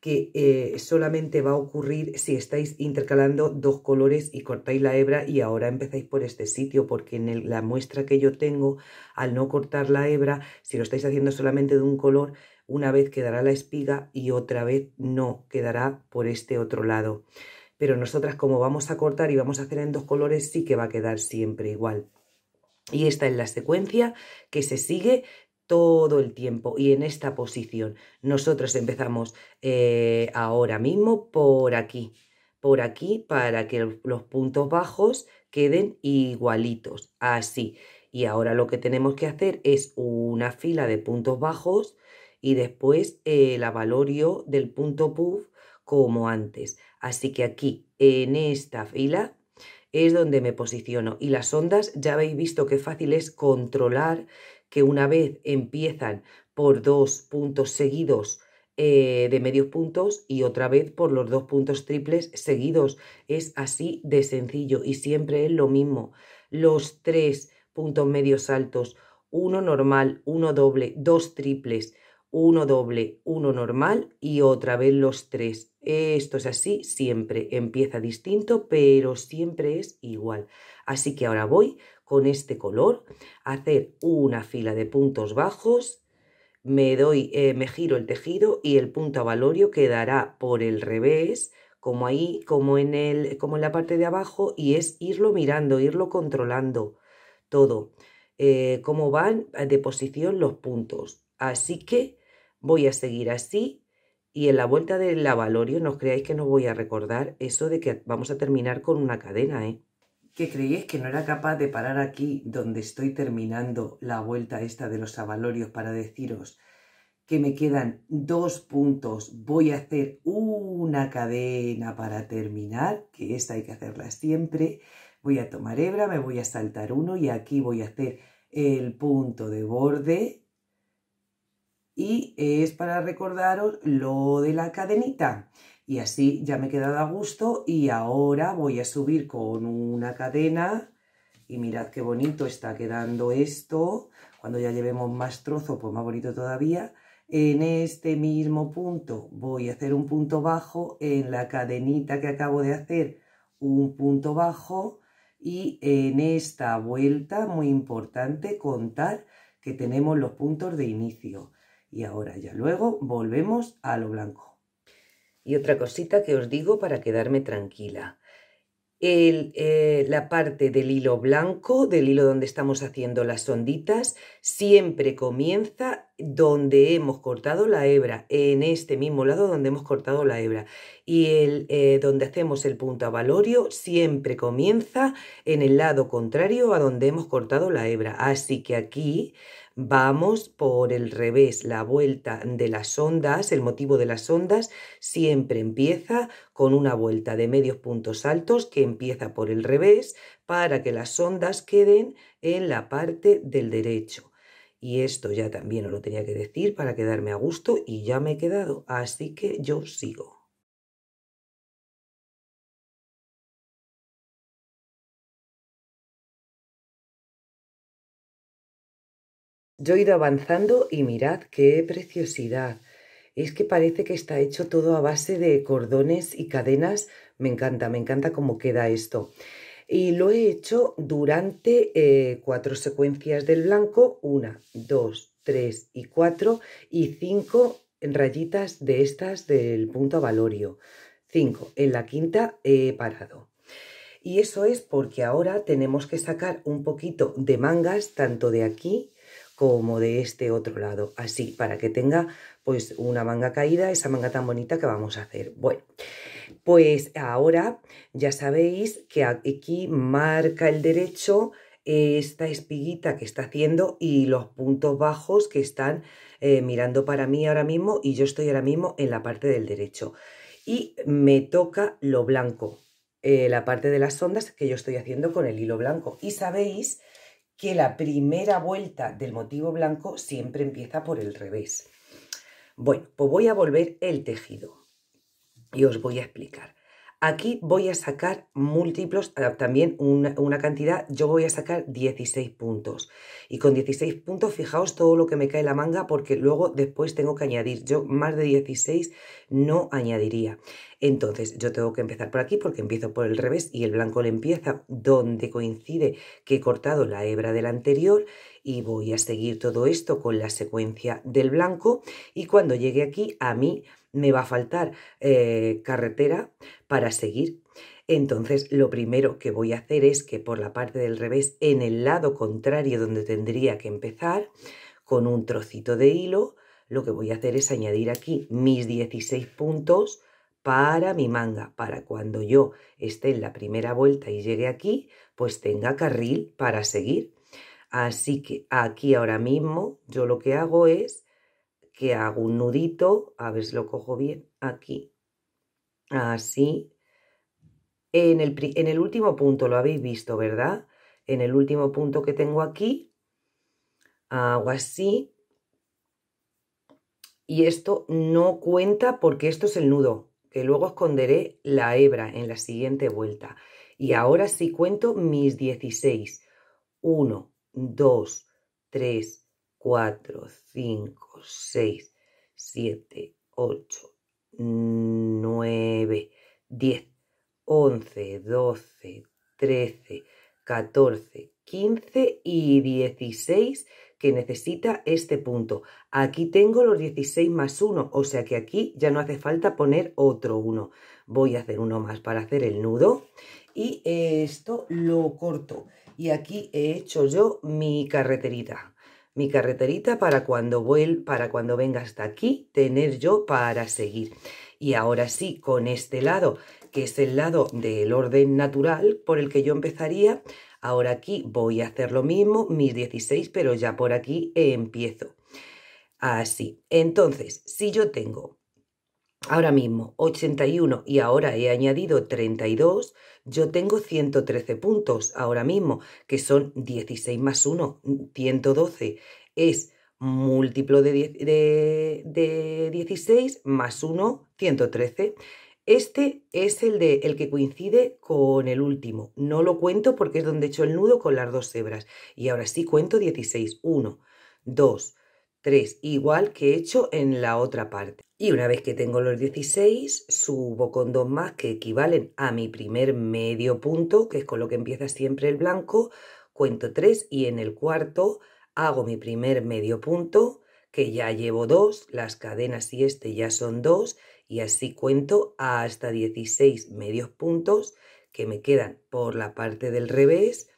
que eh, solamente va a ocurrir si estáis intercalando dos colores y cortáis la hebra y ahora empezáis por este sitio porque en la muestra que yo tengo al no cortar la hebra si lo estáis haciendo solamente de un color una vez quedará la espiga y otra vez no quedará por este otro lado pero nosotras como vamos a cortar y vamos a hacer en dos colores sí que va a quedar siempre igual y esta es la secuencia que se sigue todo el tiempo y en esta posición. Nosotros empezamos eh, ahora mismo por aquí, por aquí para que los puntos bajos queden igualitos, así. Y ahora lo que tenemos que hacer es una fila de puntos bajos y después eh, el avalorio del punto puff como antes. Así que aquí, en esta fila, es donde me posiciono. Y las ondas, ya habéis visto qué fácil es controlar que una vez empiezan por dos puntos seguidos eh, de medios puntos y otra vez por los dos puntos triples seguidos. Es así de sencillo y siempre es lo mismo. Los tres puntos medios altos, uno normal, uno doble, dos triples, uno doble, uno normal y otra vez los tres. Esto es así, siempre empieza distinto, pero siempre es igual. Así que ahora voy con este color, hacer una fila de puntos bajos, me, doy, eh, me giro el tejido y el punto avalorio quedará por el revés, como ahí, como en, el, como en la parte de abajo, y es irlo mirando, irlo controlando todo, eh, cómo van de posición los puntos. Así que voy a seguir así y en la vuelta del avalorio no creáis que no voy a recordar eso de que vamos a terminar con una cadena, ¿eh? que creíais que no era capaz de parar aquí donde estoy terminando la vuelta esta de los avalorios para deciros que me quedan dos puntos, voy a hacer una cadena para terminar, que esta hay que hacerla siempre, voy a tomar hebra, me voy a saltar uno y aquí voy a hacer el punto de borde y es para recordaros lo de la cadenita. Y así ya me he quedado a gusto y ahora voy a subir con una cadena y mirad qué bonito está quedando esto. Cuando ya llevemos más trozo, pues más bonito todavía. En este mismo punto voy a hacer un punto bajo en la cadenita que acabo de hacer, un punto bajo. Y en esta vuelta, muy importante, contar que tenemos los puntos de inicio. Y ahora ya luego volvemos a lo blanco. Y otra cosita que os digo para quedarme tranquila. Eh, la parte del hilo blanco, del hilo donde estamos haciendo las onditas, siempre comienza donde hemos cortado la hebra, en este mismo lado donde hemos cortado la hebra. Y el, eh, donde hacemos el punto valorio siempre comienza en el lado contrario a donde hemos cortado la hebra. Así que aquí Vamos por el revés, la vuelta de las ondas, el motivo de las ondas siempre empieza con una vuelta de medios puntos altos que empieza por el revés para que las ondas queden en la parte del derecho. Y esto ya también os lo tenía que decir para quedarme a gusto y ya me he quedado, así que yo sigo. Yo he ido avanzando y mirad qué preciosidad. Es que parece que está hecho todo a base de cordones y cadenas. Me encanta, me encanta cómo queda esto. Y lo he hecho durante eh, cuatro secuencias del blanco, una, dos, tres y cuatro, y cinco rayitas de estas del punto a valorio. Cinco. En la quinta he parado. Y eso es porque ahora tenemos que sacar un poquito de mangas, tanto de aquí como de este otro lado, así, para que tenga pues una manga caída, esa manga tan bonita que vamos a hacer. Bueno, pues ahora ya sabéis que aquí marca el derecho esta espiguita que está haciendo y los puntos bajos que están eh, mirando para mí ahora mismo y yo estoy ahora mismo en la parte del derecho. Y me toca lo blanco, eh, la parte de las ondas que yo estoy haciendo con el hilo blanco. Y sabéis que la primera vuelta del motivo blanco siempre empieza por el revés. Bueno, pues voy a volver el tejido y os voy a explicar. Aquí voy a sacar múltiplos, también una, una, cantidad, yo voy a sacar 16 puntos. Y con 16 puntos, fijaos todo lo que me cae la manga, porque luego después tengo que añadir. Yo más de 16 no añadiría. Entonces, yo tengo que empezar por aquí, porque empiezo por el revés y el blanco le empieza donde coincide que he cortado la hebra del anterior y voy a seguir todo esto con la secuencia del blanco y cuando llegue aquí a mí me va a faltar eh, carretera para seguir. Entonces lo primero que voy a hacer es que por la parte del revés, en el lado contrario donde tendría que empezar, con un trocito de hilo, lo que voy a hacer es añadir aquí mis 16 puntos para mi manga, para cuando yo esté en la primera vuelta y llegue aquí, pues tenga carril para seguir. Así que aquí ahora mismo yo lo que hago es que hago un nudito, a ver si lo cojo bien, aquí, así. En el, en el último punto, lo habéis visto, ¿verdad? En el último punto que tengo aquí, hago así. Y esto no cuenta porque esto es el nudo, que luego esconderé la hebra en la siguiente vuelta. Y ahora sí cuento mis 16. 1, 2, 3, 4, 5, 6, 7, 8, 9, 10, 11, 12, 13, 14, 15 y 16 que necesita este punto. Aquí tengo los 16 más 1, o sea que aquí ya no hace falta poner otro 1. Voy a hacer uno más para hacer el nudo y esto lo corto. Y aquí he hecho yo mi carreterita mi carreterita para cuando, vuel para cuando venga hasta aquí, tener yo para seguir. Y ahora sí, con este lado, que es el lado del orden natural por el que yo empezaría, ahora aquí voy a hacer lo mismo, mis 16, pero ya por aquí empiezo. Así. Entonces, si yo tengo ahora mismo 81 y ahora he añadido 32, yo tengo 113 puntos ahora mismo, que son 16 más 1, 112. Es múltiplo de, de, 16 más 1, 113. Este es el, de, el que coincide con el último. No lo cuento porque es donde he hecho el nudo con las dos hebras. Y ahora sí cuento 16. 1, 2, 3, igual que he hecho en la otra parte. Y una vez que tengo los 16, subo con dos más que equivalen a mi primer medio punto, que es con lo que empieza siempre el blanco, cuento tres y en el cuarto hago mi primer medio punto, que ya llevo dos, las cadenas y este ya son dos, y así cuento hasta 16 medios puntos que me quedan por la parte del revés.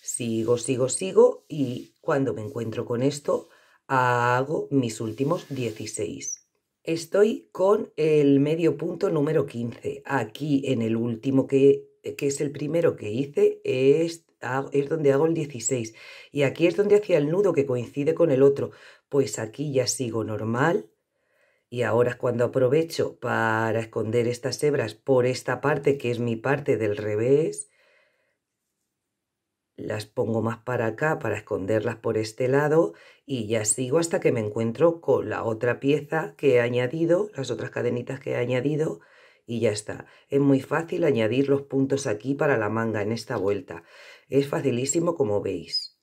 Sigo, sigo, sigo y cuando me encuentro con esto hago mis últimos 16. Estoy con el medio punto número 15. Aquí en el último que, que es el primero que hice es, ah, es donde hago el 16. Y aquí es donde hacía el nudo que coincide con el otro. Pues aquí ya sigo normal. Y ahora es cuando aprovecho para esconder estas hebras por esta parte que es mi parte del revés las pongo más para acá para esconderlas por este lado y ya sigo hasta que me encuentro con la otra pieza que he añadido, las otras cadenitas que he añadido y ya está. Es muy fácil añadir los puntos aquí para la manga en esta vuelta. Es facilísimo como veis.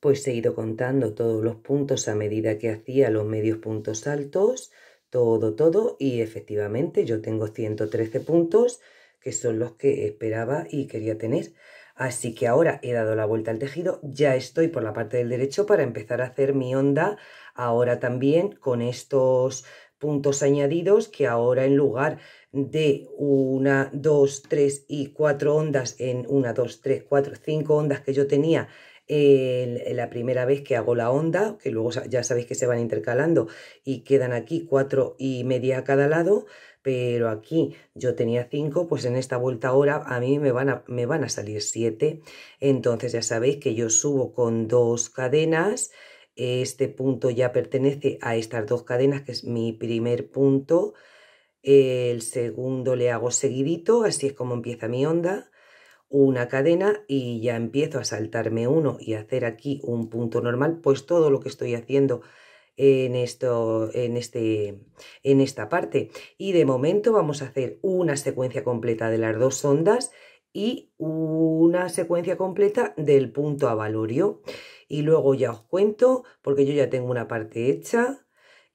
Pues he ido contando todos los puntos a medida que hacía los medios puntos altos, todo, todo y efectivamente yo tengo 113 puntos que son los que esperaba y quería tener. Así que ahora he dado la vuelta al tejido, ya estoy por la parte del derecho para empezar a hacer mi onda ahora también con estos puntos añadidos que ahora en lugar de una, dos, tres y cuatro ondas en una, dos, tres, cuatro, cinco ondas que yo tenía la primera vez que hago la onda, que luego ya sabéis que se van intercalando y quedan aquí cuatro y media a cada lado, pero aquí yo tenía 5, pues en esta vuelta ahora a mí me van a, me van a salir 7. Entonces ya sabéis que yo subo con dos cadenas, este punto ya pertenece a estas dos cadenas, que es mi primer punto, el segundo le hago seguidito, así es como empieza mi onda, una cadena y ya empiezo a saltarme uno y hacer aquí un punto normal, pues todo lo que estoy haciendo en, esto, en, este, en esta parte. Y de momento vamos a hacer una secuencia completa de las dos ondas y una secuencia completa del punto a valorio. Y luego ya os cuento, porque yo ya tengo una parte hecha,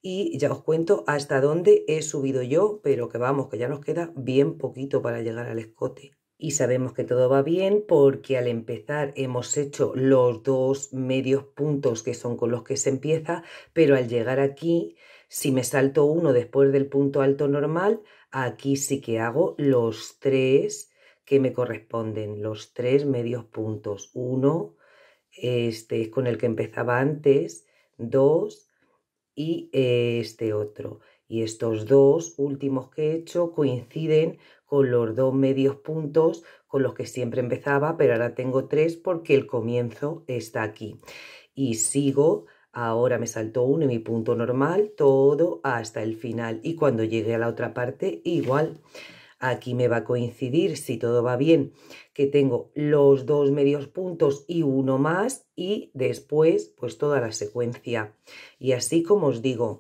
y ya os cuento hasta dónde he subido yo, pero que vamos, que ya nos queda bien poquito para llegar al escote y sabemos que todo va bien porque al empezar hemos hecho los dos medios puntos que son con los que se empieza, pero al llegar aquí, si me salto uno después del punto alto normal, aquí sí que hago los tres que me corresponden, los tres medios puntos. Uno, este es con el que empezaba antes, dos y este otro. Y estos dos últimos que he hecho coinciden con los dos medios puntos con los que siempre empezaba, pero ahora tengo tres porque el comienzo está aquí. Y sigo, ahora me saltó uno en mi punto normal, todo hasta el final. Y cuando llegue a la otra parte, igual. Aquí me va a coincidir, si todo va bien, que tengo los dos medios puntos y uno más y después pues toda la secuencia. Y así como os digo,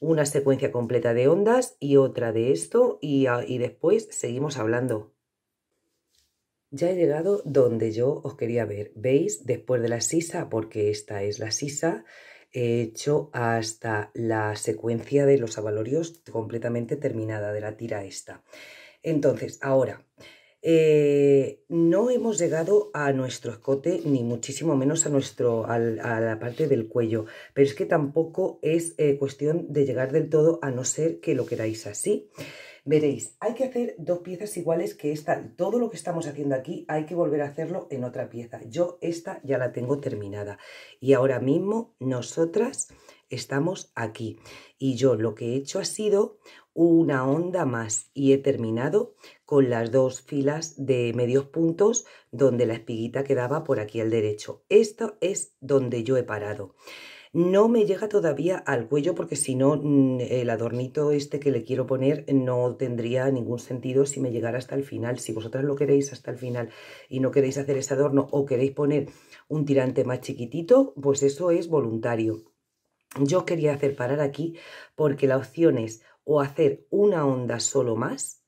una secuencia completa de ondas y otra de esto y, después seguimos hablando. Ya he llegado donde yo os quería ver. ¿Veis? Después de la sisa, porque esta es la sisa, he hecho hasta la secuencia de los avalorios completamente terminada de la tira esta. Entonces, ahora, eh, no hemos llegado a nuestro escote, ni muchísimo menos a, nuestro, a la parte del cuello, pero es que tampoco es eh, cuestión de llegar del todo a no ser que lo queráis así. Veréis, hay que hacer dos piezas iguales que esta, todo lo que estamos haciendo aquí hay que volver a hacerlo en otra pieza. Yo esta ya la tengo terminada y ahora mismo nosotras estamos aquí. Y yo lo que he hecho ha sido una onda más y he terminado con las dos filas de medios puntos donde la espiguita quedaba por aquí al derecho. Esto es donde yo he parado. No me llega todavía al cuello porque si no mm, el adornito este que le quiero poner no tendría ningún sentido si me llegara hasta el final. Si vosotras lo queréis hasta el final y no queréis hacer ese adorno o queréis poner un tirante más chiquitito, pues eso es voluntario. Yo quería hacer parar aquí porque la opción es o hacer una onda solo más,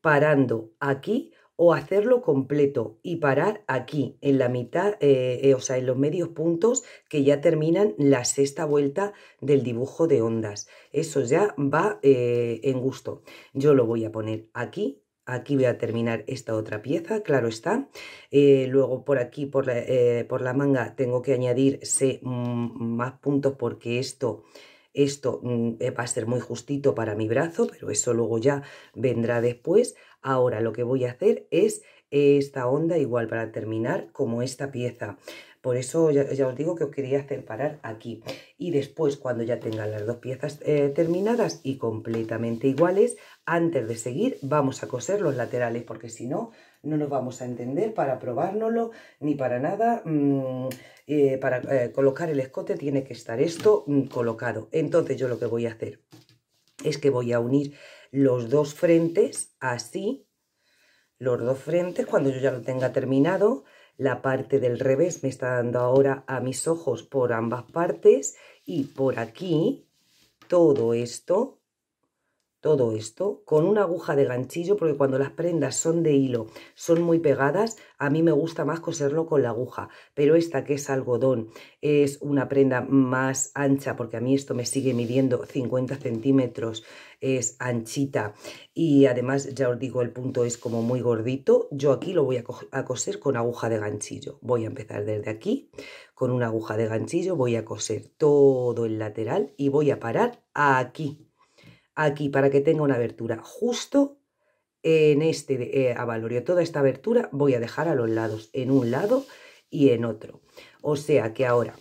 parando aquí, o hacerlo completo y parar aquí, en la mitad, eh, eh, o sea, en los medios puntos que ya terminan la sexta vuelta del dibujo de ondas. Eso ya va eh, en gusto. Yo lo voy a poner aquí Aquí voy a terminar esta otra pieza, claro está. Eh, luego por aquí, eh, por la, manga, tengo que añadir mm, más puntos porque esto esto mm, va a ser muy justito para mi brazo, pero eso luego ya vendrá después. Ahora lo que voy a hacer es esta onda igual para terminar como esta pieza. Por eso ya, os digo que os quería hacer parar aquí. Y después, cuando ya tengan las dos piezas eh, terminadas y completamente iguales, antes de seguir vamos a coser los laterales, porque si no, no nos vamos a entender para probárnoslo ni para nada. Mm, eh, para eh, colocar el escote tiene que estar esto mm, colocado. Entonces yo lo que voy a hacer es que voy a unir los dos frentes así, los dos frentes, cuando yo ya lo tenga terminado, la parte del revés me está dando ahora a mis ojos por ambas partes y por aquí todo esto todo esto con una aguja de ganchillo porque cuando las prendas son de hilo, son muy pegadas, a mí me gusta más coserlo con la aguja, pero esta que es algodón es una prenda más ancha porque a mí esto me sigue midiendo 50 centímetros, es anchita y además ya os digo el punto es como muy gordito, yo aquí lo voy a, coser con aguja de ganchillo, voy a empezar desde aquí con una aguja de ganchillo, voy a coser todo el lateral y voy a parar aquí aquí para que tenga una abertura justo en este eh, avalorio. Toda esta abertura voy a dejar a los lados, en un lado y en otro. O sea que ahora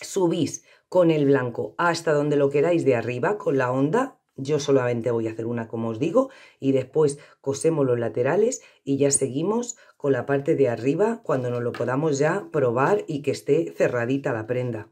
subís con el blanco hasta donde lo queráis de arriba con la onda. Yo solamente voy a hacer una, como os digo, y después cosemos los laterales y ya seguimos con la parte de arriba cuando nos lo podamos ya probar y que esté cerradita la prenda.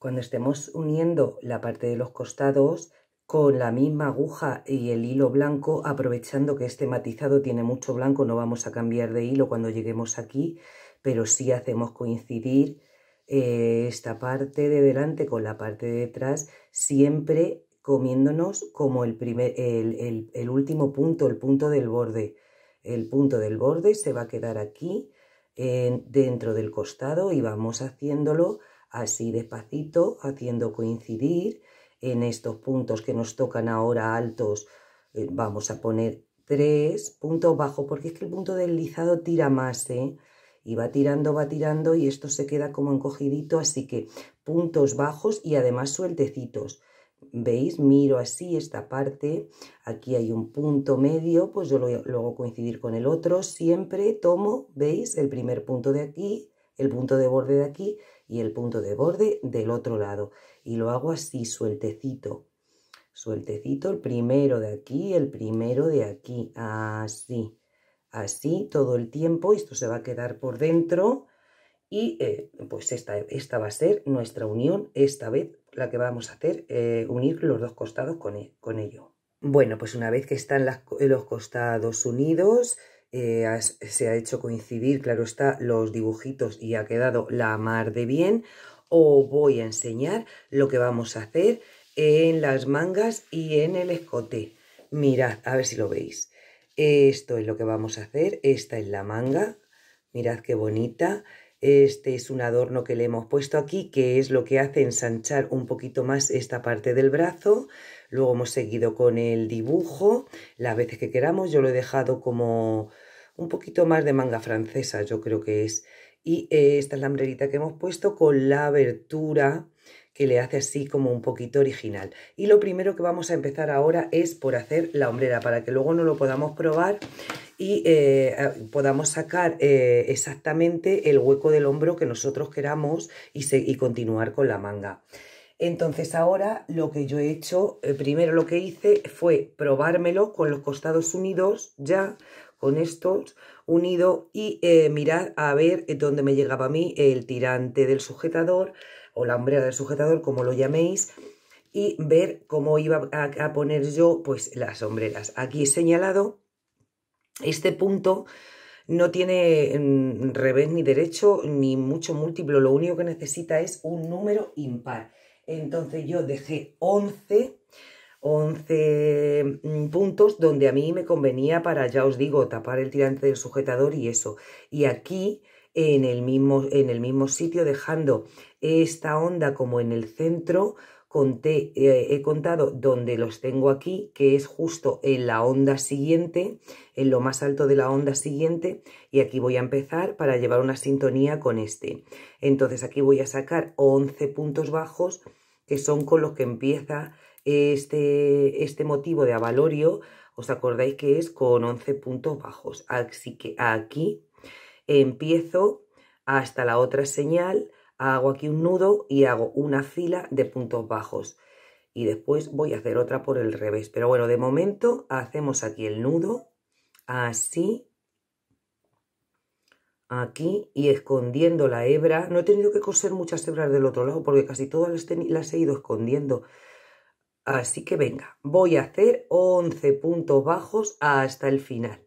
Cuando estemos uniendo la parte de los costados con la misma aguja y el hilo blanco, aprovechando que este matizado tiene mucho blanco, no vamos a cambiar de hilo cuando lleguemos aquí, pero sí hacemos coincidir eh, esta parte de delante con la parte de detrás, siempre comiéndonos como el, primer, el, el, último punto, el punto del borde. El punto del borde se va a quedar aquí, dentro del costado y vamos haciéndolo así despacito, haciendo coincidir en estos puntos que nos tocan ahora altos. Eh, vamos a poner tres puntos bajos, porque es que el punto deslizado tira más, ¿eh? Y va tirando, va tirando y esto se queda como encogidito, así que puntos bajos y además sueltecitos. ¿Veis? Miro así esta parte, aquí hay un punto medio, pues yo lo, coincidir con el otro, siempre tomo, ¿veis? El primer punto de aquí, el punto de borde de aquí y el punto de borde del otro lado. Y lo hago así, sueltecito, sueltecito, el primero de aquí, el primero de aquí, así, así todo el tiempo. Esto se va a quedar por dentro y eh, pues esta, esta, va a ser nuestra unión, esta vez la que vamos a hacer, eh, unir los dos costados con, e, con ello. Bueno, pues una vez que están los costados unidos, eh, se ha hecho coincidir, claro está, los dibujitos y ha quedado la mar de bien. Os voy a enseñar lo que vamos a hacer en las mangas y en el escote. Mirad, a ver si lo veis. Esto es lo que vamos a hacer. Esta es la manga. Mirad qué bonita. Este es un adorno que le hemos puesto aquí, que es lo que hace ensanchar un poquito más esta parte del brazo. Luego hemos seguido con el dibujo, las veces que queramos. Yo lo he dejado como un poquito más de manga francesa, yo creo que es. Y eh, esta es la hambrerita que hemos puesto con la abertura que le hace así como un poquito original. Y lo primero que vamos a empezar ahora es por hacer la hombrera, para que luego no lo podamos probar y eh, podamos sacar eh, exactamente el hueco del hombro que nosotros queramos y continuar con la manga. Entonces ahora lo que yo he hecho, eh, primero lo que hice fue probármelo con los costados unidos ya, con estos unido y eh, mirar a ver dónde me llegaba a mí el tirante del sujetador o la hombrera del sujetador, como lo llaméis, y ver cómo iba a, poner yo pues las sombreras. Aquí he señalado este punto no tiene mm, revés ni derecho ni mucho múltiplo, lo único que necesita es un número impar. Entonces yo dejé 11, mm, puntos donde a mí me convenía para, ya os digo, tapar el tirante del sujetador y eso. Y aquí en el mismo, en el mismo sitio dejando esta onda como en el centro conté, eh, he contado dónde los tengo aquí, que es justo en la onda siguiente, en lo más alto de la onda siguiente, y aquí voy a empezar para llevar una sintonía con este. Entonces aquí voy a sacar 11 puntos bajos, que son con los que empieza este, este motivo de avalorio, os acordáis que es con 11 puntos bajos. Así que aquí empiezo hasta la otra señal, hago aquí un nudo y hago una fila de puntos bajos y después voy a hacer otra por el revés pero bueno de momento hacemos aquí el nudo así aquí y escondiendo la hebra no he tenido que coser muchas hebras del otro lado porque casi todas las, he ido escondiendo así que venga voy a hacer 11 puntos bajos hasta el final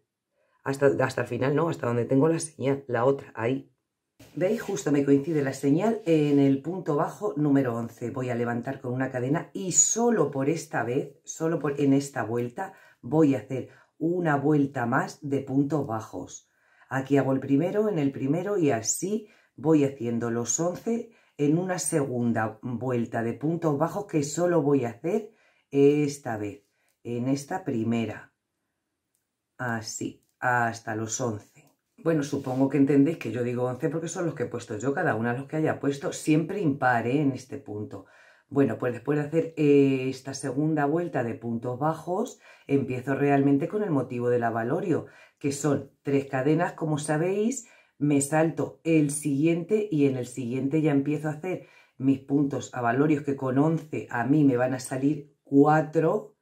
hasta, hasta el final no hasta donde tengo la señal la otra ahí ¿Veis? Justo me coincide la señal en el punto bajo número 11. Voy a levantar con una cadena y solo por esta vez, solo por, en esta vuelta, voy a hacer una vuelta más de puntos bajos. Aquí hago el primero, en el primero y así voy haciendo los 11 en una segunda vuelta de puntos bajos que solo voy a hacer esta vez, en esta primera. Así, hasta los 11. Bueno, supongo que entendéis que yo digo 11 porque son los que he puesto yo, cada una los que haya puesto, siempre impar en este punto. Bueno, pues después de hacer eh, esta segunda vuelta de puntos bajos, empiezo realmente con el motivo del avalorio, que son tres cadenas, como sabéis, me salto el siguiente y en el siguiente ya empiezo a hacer mis puntos avalorios, que con 11 a mí me van a salir 4,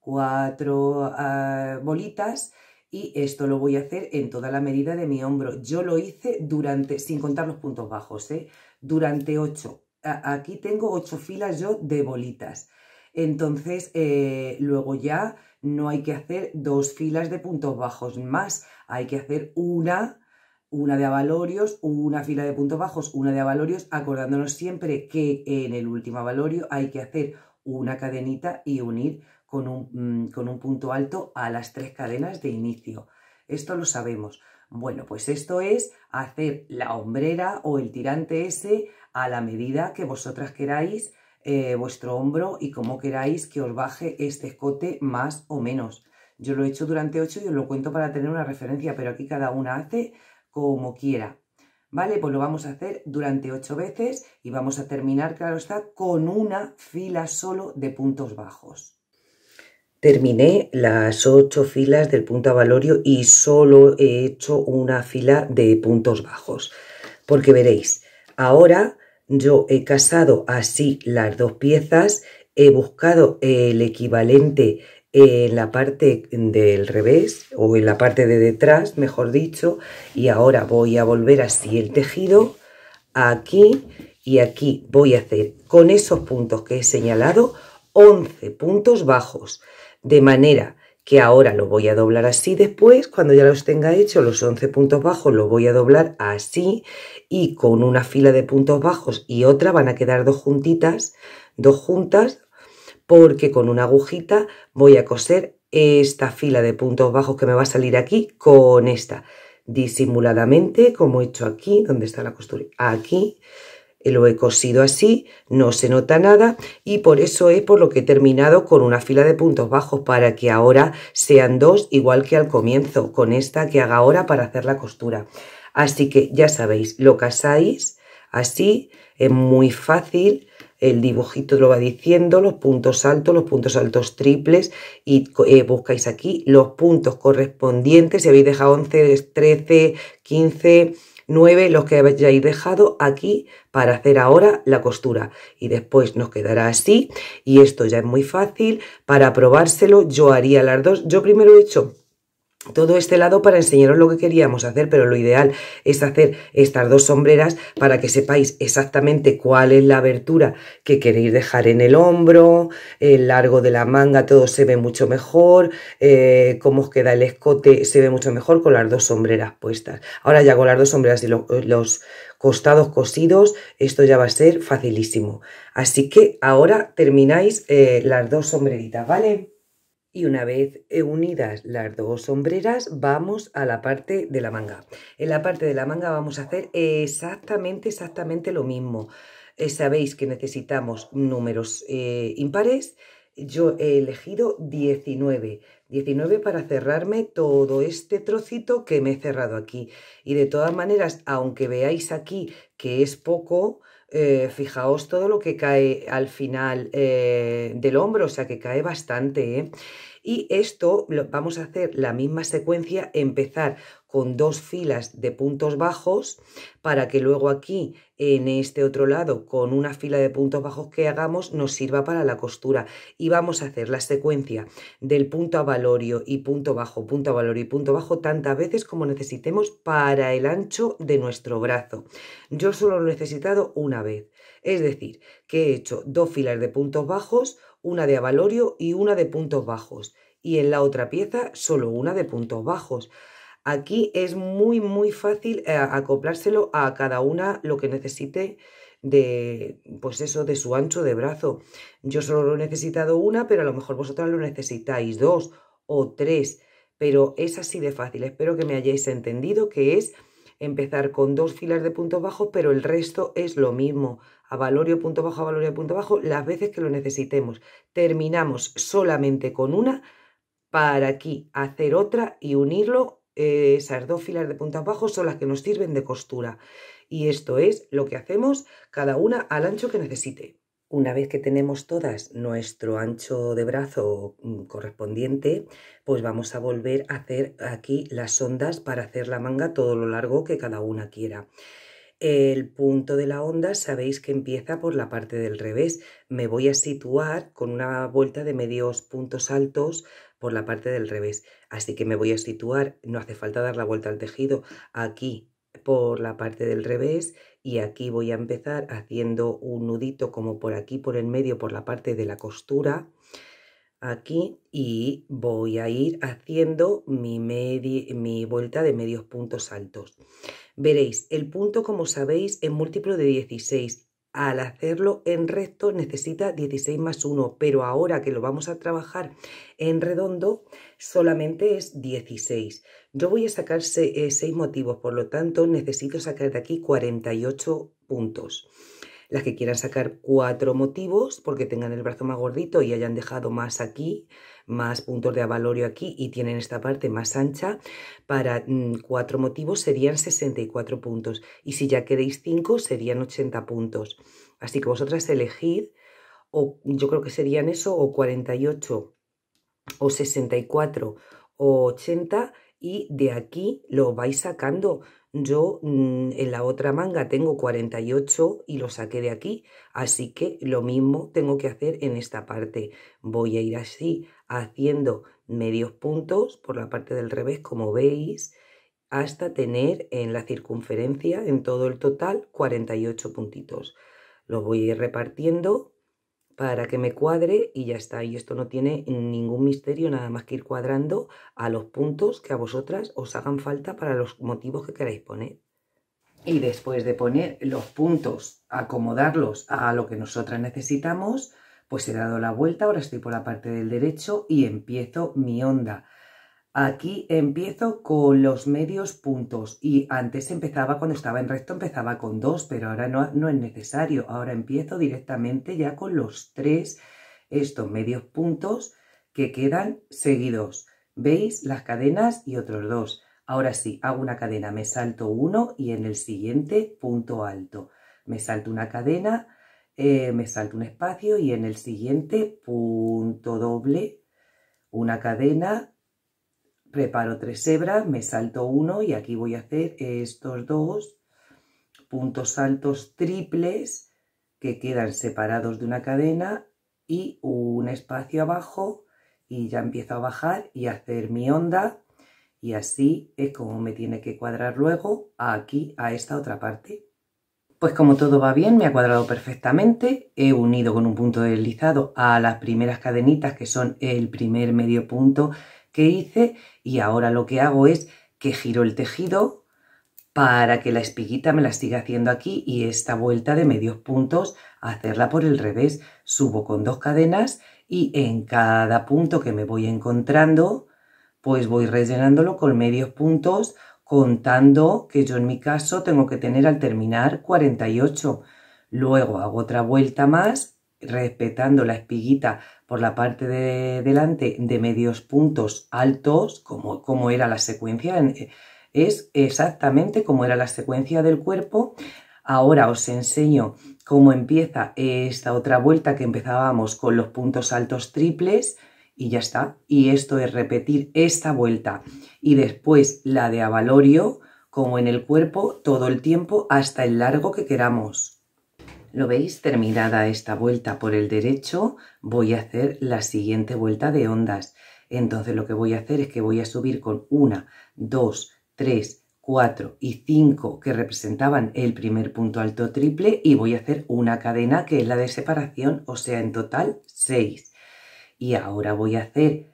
cuatro ah, bolitas, y esto lo voy a hacer en toda la medida de mi hombro. Yo lo hice durante, sin contar los puntos bajos, ¿eh? durante 8. Aquí tengo 8 filas yo de bolitas. Entonces, eh, luego ya no hay que hacer dos filas de puntos bajos más, hay que hacer una, una de avalorios, una fila de puntos bajos, una de avalorios, acordándonos siempre que en el último avalorio hay que hacer una cadenita y unir Mm, con un, punto alto a las tres cadenas de inicio. Esto lo sabemos. Bueno, pues esto es hacer la hombrera o el tirante ese a la medida que vosotras queráis eh, vuestro hombro y cómo queráis que os baje este escote más o menos. Yo lo he hecho durante ocho y os lo cuento para tener una referencia, pero aquí cada una hace como quiera. ¿Vale? Pues lo vamos a hacer durante ocho veces y vamos a terminar, claro está, con una fila solo de puntos bajos. Terminé las ocho filas del punto a valorio y solo he hecho una fila de puntos bajos. Porque veréis, ahora yo he casado así las dos piezas, he buscado el equivalente en la parte del revés o en la parte de detrás, mejor dicho, y ahora voy a volver así el tejido aquí y aquí voy a hacer con esos puntos que he señalado 11 puntos bajos de manera que ahora lo voy a doblar así después, cuando ya los tenga hecho los 11 puntos bajos lo voy a doblar así y con una fila de puntos bajos y otra van a quedar dos juntitas, dos juntas, porque con una agujita voy a coser esta fila de puntos bajos que me va a salir aquí con esta, disimuladamente como he hecho aquí, donde está la costura, aquí, lo he cosido así, no se nota nada y por eso es por lo que he terminado con una fila de puntos bajos para que ahora sean dos igual que al comienzo con esta que haga ahora para hacer la costura. Así que ya sabéis, lo casáis así, es muy fácil, el dibujito lo va diciendo, los puntos altos, los puntos altos triples y eh, buscáis aquí los puntos correspondientes, si habéis dejado 11, 13, 15... 9 los que habéis dejado aquí para hacer ahora la costura y después nos quedará así y esto ya es muy fácil para probárselo yo haría las dos yo primero he hecho todo este lado para enseñaros lo que queríamos hacer, pero lo ideal es hacer estas dos sombreras para que sepáis exactamente cuál es la abertura que queréis dejar en el hombro, el largo de la manga, todo se ve mucho mejor, eh, cómo os queda el escote se ve mucho mejor con las dos sombreras puestas. Ahora ya con las dos sombreras y los, costados cosidos, esto ya va a ser facilísimo. Así que ahora termináis eh, las dos sombreritas, ¿vale? y una vez eh, unidas las dos sombreras vamos a la parte de la manga. En la parte de la manga vamos a hacer exactamente, exactamente lo mismo. Eh, sabéis que necesitamos números eh, impares. Yo he elegido 19, 19 para cerrarme todo este trocito que me he cerrado aquí. Y de todas maneras, aunque veáis aquí que es poco, eh, fijaos todo lo que cae al final eh, del hombro, o sea que cae bastante. ¿eh? Y esto lo, vamos a hacer la misma secuencia, empezar con dos filas de puntos bajos para que luego aquí en este otro lado con una fila de puntos bajos que hagamos nos sirva para la costura y vamos a hacer la secuencia del punto avalorio y punto bajo, punto avalorio y punto bajo tantas veces como necesitemos para el ancho de nuestro brazo. Yo solo lo he necesitado una vez, es decir, que he hecho dos filas de puntos bajos, una de avalorio y una de puntos bajos y en la otra pieza solo una de puntos bajos. Aquí es muy, muy fácil eh, acoplárselo a cada una lo que necesite de, pues eso, de su ancho de brazo. Yo solo lo he necesitado una, pero a lo mejor vosotras lo necesitáis dos o tres, pero es así de fácil. Espero que me hayáis entendido que es empezar con dos filas de puntos bajos, pero el resto es lo mismo. A valorio, punto bajo, a valorio, punto bajo, las veces que lo necesitemos. Terminamos solamente con una para aquí hacer otra y unirlo esas eh, dos filas de punta abajo son las que nos sirven de costura. Y esto es lo que hacemos cada una al ancho que necesite. Una vez que tenemos todas nuestro ancho de brazo mm, correspondiente, pues vamos a volver a hacer aquí las ondas para hacer la manga todo lo largo que cada una quiera. El punto de la onda sabéis que empieza por la parte del revés. Me voy a situar con una vuelta de medios puntos altos por la parte del revés. Así que me voy a situar, no hace falta dar la vuelta al tejido, aquí por la parte del revés y aquí voy a empezar haciendo un nudito como por aquí, por el medio, por la parte de la costura aquí y voy a ir haciendo mi, mi vuelta de medios puntos altos. Veréis, el punto como sabéis es múltiplo de 16 al hacerlo en recto necesita 16 más 1, pero ahora que lo vamos a trabajar en redondo solamente es 16. Yo voy a sacar 6 eh, motivos, por lo tanto necesito sacar de aquí 48 puntos las que quieran sacar cuatro motivos porque tengan el brazo más gordito y hayan dejado más aquí, más puntos de avalorio aquí y tienen esta parte más ancha, para mm, cuatro motivos serían 64 puntos y si ya queréis cinco serían 80 puntos. Así que vosotras elegid, o yo creo que serían eso, o 48 o 64 o 80 y de aquí lo vais sacando. Yo mm, en la otra manga tengo 48 y lo saqué de aquí, así que lo mismo tengo que hacer en esta parte. Voy a ir así haciendo medios puntos por la parte del revés, como veis, hasta tener en la circunferencia, en todo el total, 48 puntitos. Los voy a ir repartiendo para que me cuadre y ya está. Y esto no tiene ningún misterio, nada más que ir cuadrando a los puntos que a vosotras os hagan falta para los motivos que queráis poner. Y después de poner los puntos, acomodarlos a lo que nosotras necesitamos, pues he dado la vuelta, ahora estoy por la parte del derecho y empiezo mi onda. Aquí empiezo con los medios puntos y antes empezaba cuando estaba en recto empezaba con dos, pero ahora no, es necesario. Ahora empiezo directamente ya con los tres, estos medios puntos que quedan seguidos. ¿Veis? Las cadenas y otros dos. Ahora sí, hago una cadena, me salto uno y en el siguiente punto alto. Me salto una cadena, eh, me salto un espacio y en el siguiente punto doble, una cadena, preparo tres hebras, me salto uno y aquí voy a hacer estos dos puntos altos triples que quedan separados de una cadena y un espacio abajo y ya empiezo a bajar y hacer mi onda y así es como me tiene que cuadrar luego aquí a esta otra parte. Pues como todo va bien, me ha cuadrado perfectamente, he unido con un punto deslizado a las primeras cadenitas que son el primer medio punto que hice y ahora lo que hago es que giro el tejido para que la espiguita me la siga haciendo aquí y esta vuelta de medios puntos hacerla por el revés. Subo con dos cadenas y en cada punto que me voy encontrando pues voy rellenándolo con medios puntos contando que yo en mi caso tengo que tener al terminar 48. Luego hago otra vuelta más respetando la espiguita por la parte de delante de medios puntos altos, como, como era la secuencia, eh, es exactamente como era la secuencia del cuerpo. Ahora os enseño cómo empieza esta otra vuelta que empezábamos con los puntos altos triples y ya está. Y esto es repetir esta vuelta y después la de avalorio, como en el cuerpo, todo el tiempo hasta el largo que queramos. Lo veis, terminada esta vuelta por el derecho, voy a hacer la siguiente vuelta de ondas. Entonces lo que voy a hacer es que voy a subir con 1, 2, 3, 4 y 5 que representaban el primer punto alto triple y voy a hacer una cadena que es la de separación, o sea, en total 6. Y ahora voy a hacer,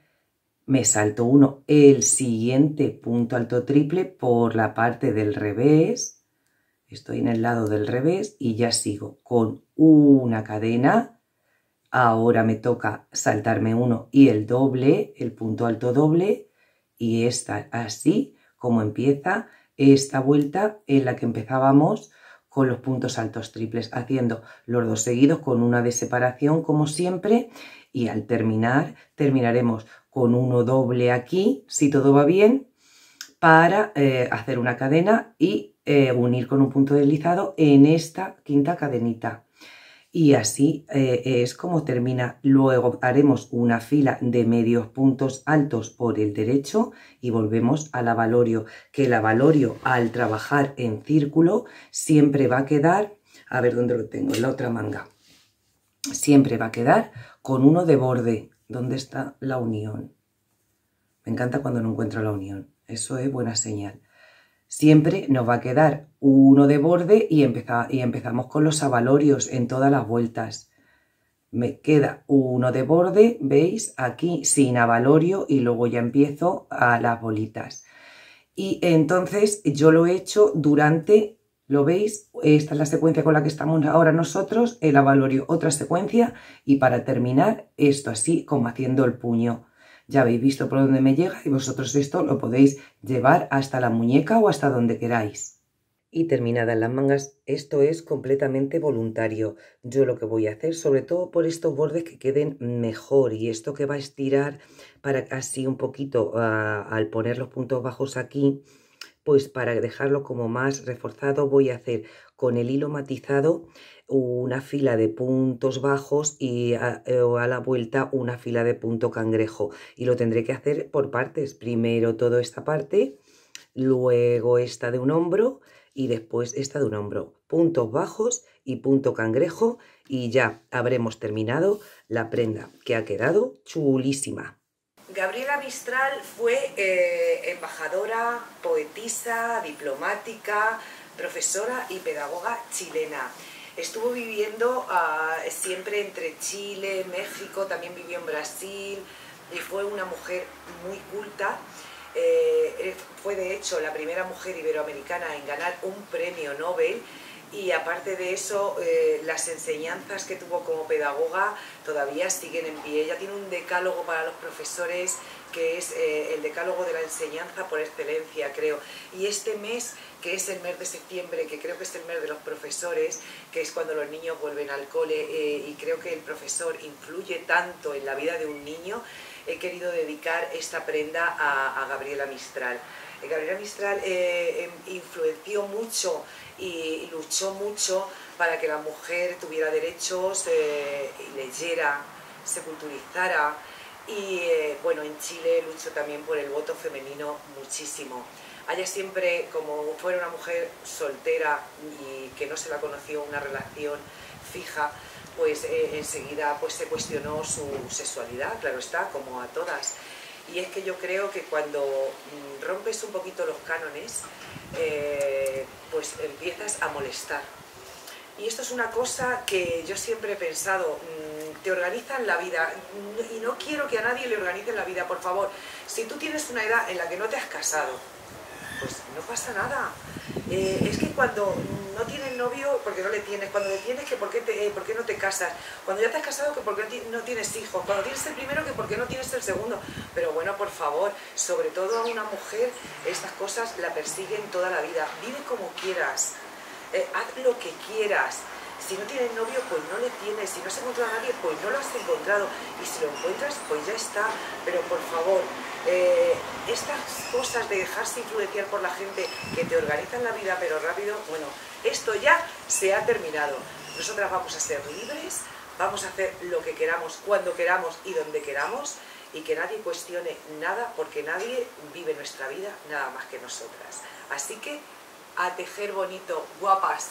me salto uno, el siguiente punto alto triple por la parte del revés, Estoy en el lado del revés y ya sigo con una cadena. Ahora me toca saltarme uno y el doble, el punto alto doble. Y esta así como empieza esta vuelta en la que empezábamos con los puntos altos triples, haciendo los dos seguidos con una de separación como siempre y al terminar terminaremos con uno doble aquí, si todo va bien, para eh, hacer una cadena y eh, unir con un punto deslizado en esta quinta cadenita. Y así eh, es como termina. Luego haremos una fila de medios puntos altos por el derecho y volvemos al avalorio, que el avalorio al trabajar en círculo siempre va a quedar, a ver dónde lo tengo, en la otra manga, siempre va a quedar con uno de borde. ¿Dónde está la unión? Me encanta cuando no encuentro la unión. Eso es buena señal siempre nos va a quedar uno de borde y, y empezamos con los abalorios en todas las vueltas. Me queda uno de borde, ¿veis? Aquí sin abalorio y luego ya empiezo a las bolitas. Y entonces yo lo he hecho durante ¿Lo veis? Esta es la secuencia con la que estamos ahora nosotros, el avalorio, otra secuencia y para terminar esto así como haciendo el puño. Ya habéis visto por dónde me llega y vosotros esto lo podéis llevar hasta la muñeca o hasta donde queráis. Y terminadas las mangas, esto es completamente voluntario. Yo lo que voy a hacer, sobre todo por estos bordes que queden mejor y esto que va a estirar para así un poquito ah, al poner los puntos bajos aquí, pues para dejarlo como más reforzado voy a hacer con el hilo matizado una fila de puntos bajos y eh, a, la vuelta una fila de punto cangrejo. Y lo tendré que hacer por partes. Primero toda esta parte, luego esta de un hombro y después esta de un hombro. Puntos bajos y punto cangrejo y ya habremos terminado la prenda que ha quedado chulísima. Gabriela Mistral fue eh, embajadora, poetisa, diplomática, profesora y pedagoga chilena. Estuvo viviendo ah, siempre entre Chile, México, también vivió en Brasil y fue una mujer muy culta. Eh, eh, fue de hecho la primera mujer iberoamericana en ganar un premio Nobel y aparte de eso, eh, las enseñanzas que tuvo como pedagoga todavía siguen en pie. Ella tiene un decálogo para los profesores que es el decálogo de la enseñanza por excelencia, creo. Y este mes que es el mes de septiembre, que creo que es el mes de los profesores, que es cuando los niños vuelven al cole eh, y creo que el profesor influye tanto en la vida de un niño, he querido dedicar esta prenda a, Gabriela Mistral. Eh, Gabriela Mistral eh, em, influenció mucho y luchó mucho para que la mujer tuviera derechos, leyera, se culturizara y bueno, en Chile luchó también por el voto femenino muchísimo. Haya siempre, como fuera una mujer soltera y que no se la conoció una relación fija, pues eh, enseguida pues, se cuestionó su sexualidad, claro está, como a todas. Y es que yo creo que cuando mm, rompes un poquito los cánones, eh, pues empiezas a molestar. Y esto es una cosa que yo siempre he pensado, mm, te organizan la vida y no quiero que a nadie le organicen la vida, por favor. Si tú tienes una edad en la que no te has casado, pues no pasa nada. Eh, es que cuando no tienes novio, porque no le tienes, cuando le tienes, que por qué, eh, por qué no te casas, cuando ya te has casado, que por qué no tienes hijos, cuando tienes el primero, que por qué no tienes el segundo. Pero bueno, por favor, sobre todo a una mujer, estas cosas la persiguen toda la vida. Vive como quieras, eh, haz lo que quieras. Si no tienes novio, pues no le tienes. Si no has encontrado a nadie, pues no lo has encontrado. Y si lo encuentras, pues ya está. Pero por favor, eh, estas cosas de dejarse influenciar por la gente que te organizan la vida pero rápido, bueno, esto ya se ha terminado. Nosotras vamos a ser libres, vamos a hacer lo que queramos, cuando queramos y donde queramos y que nadie cuestione nada porque nadie vive nuestra vida nada más que nosotras. Así que a tejer bonito, guapas.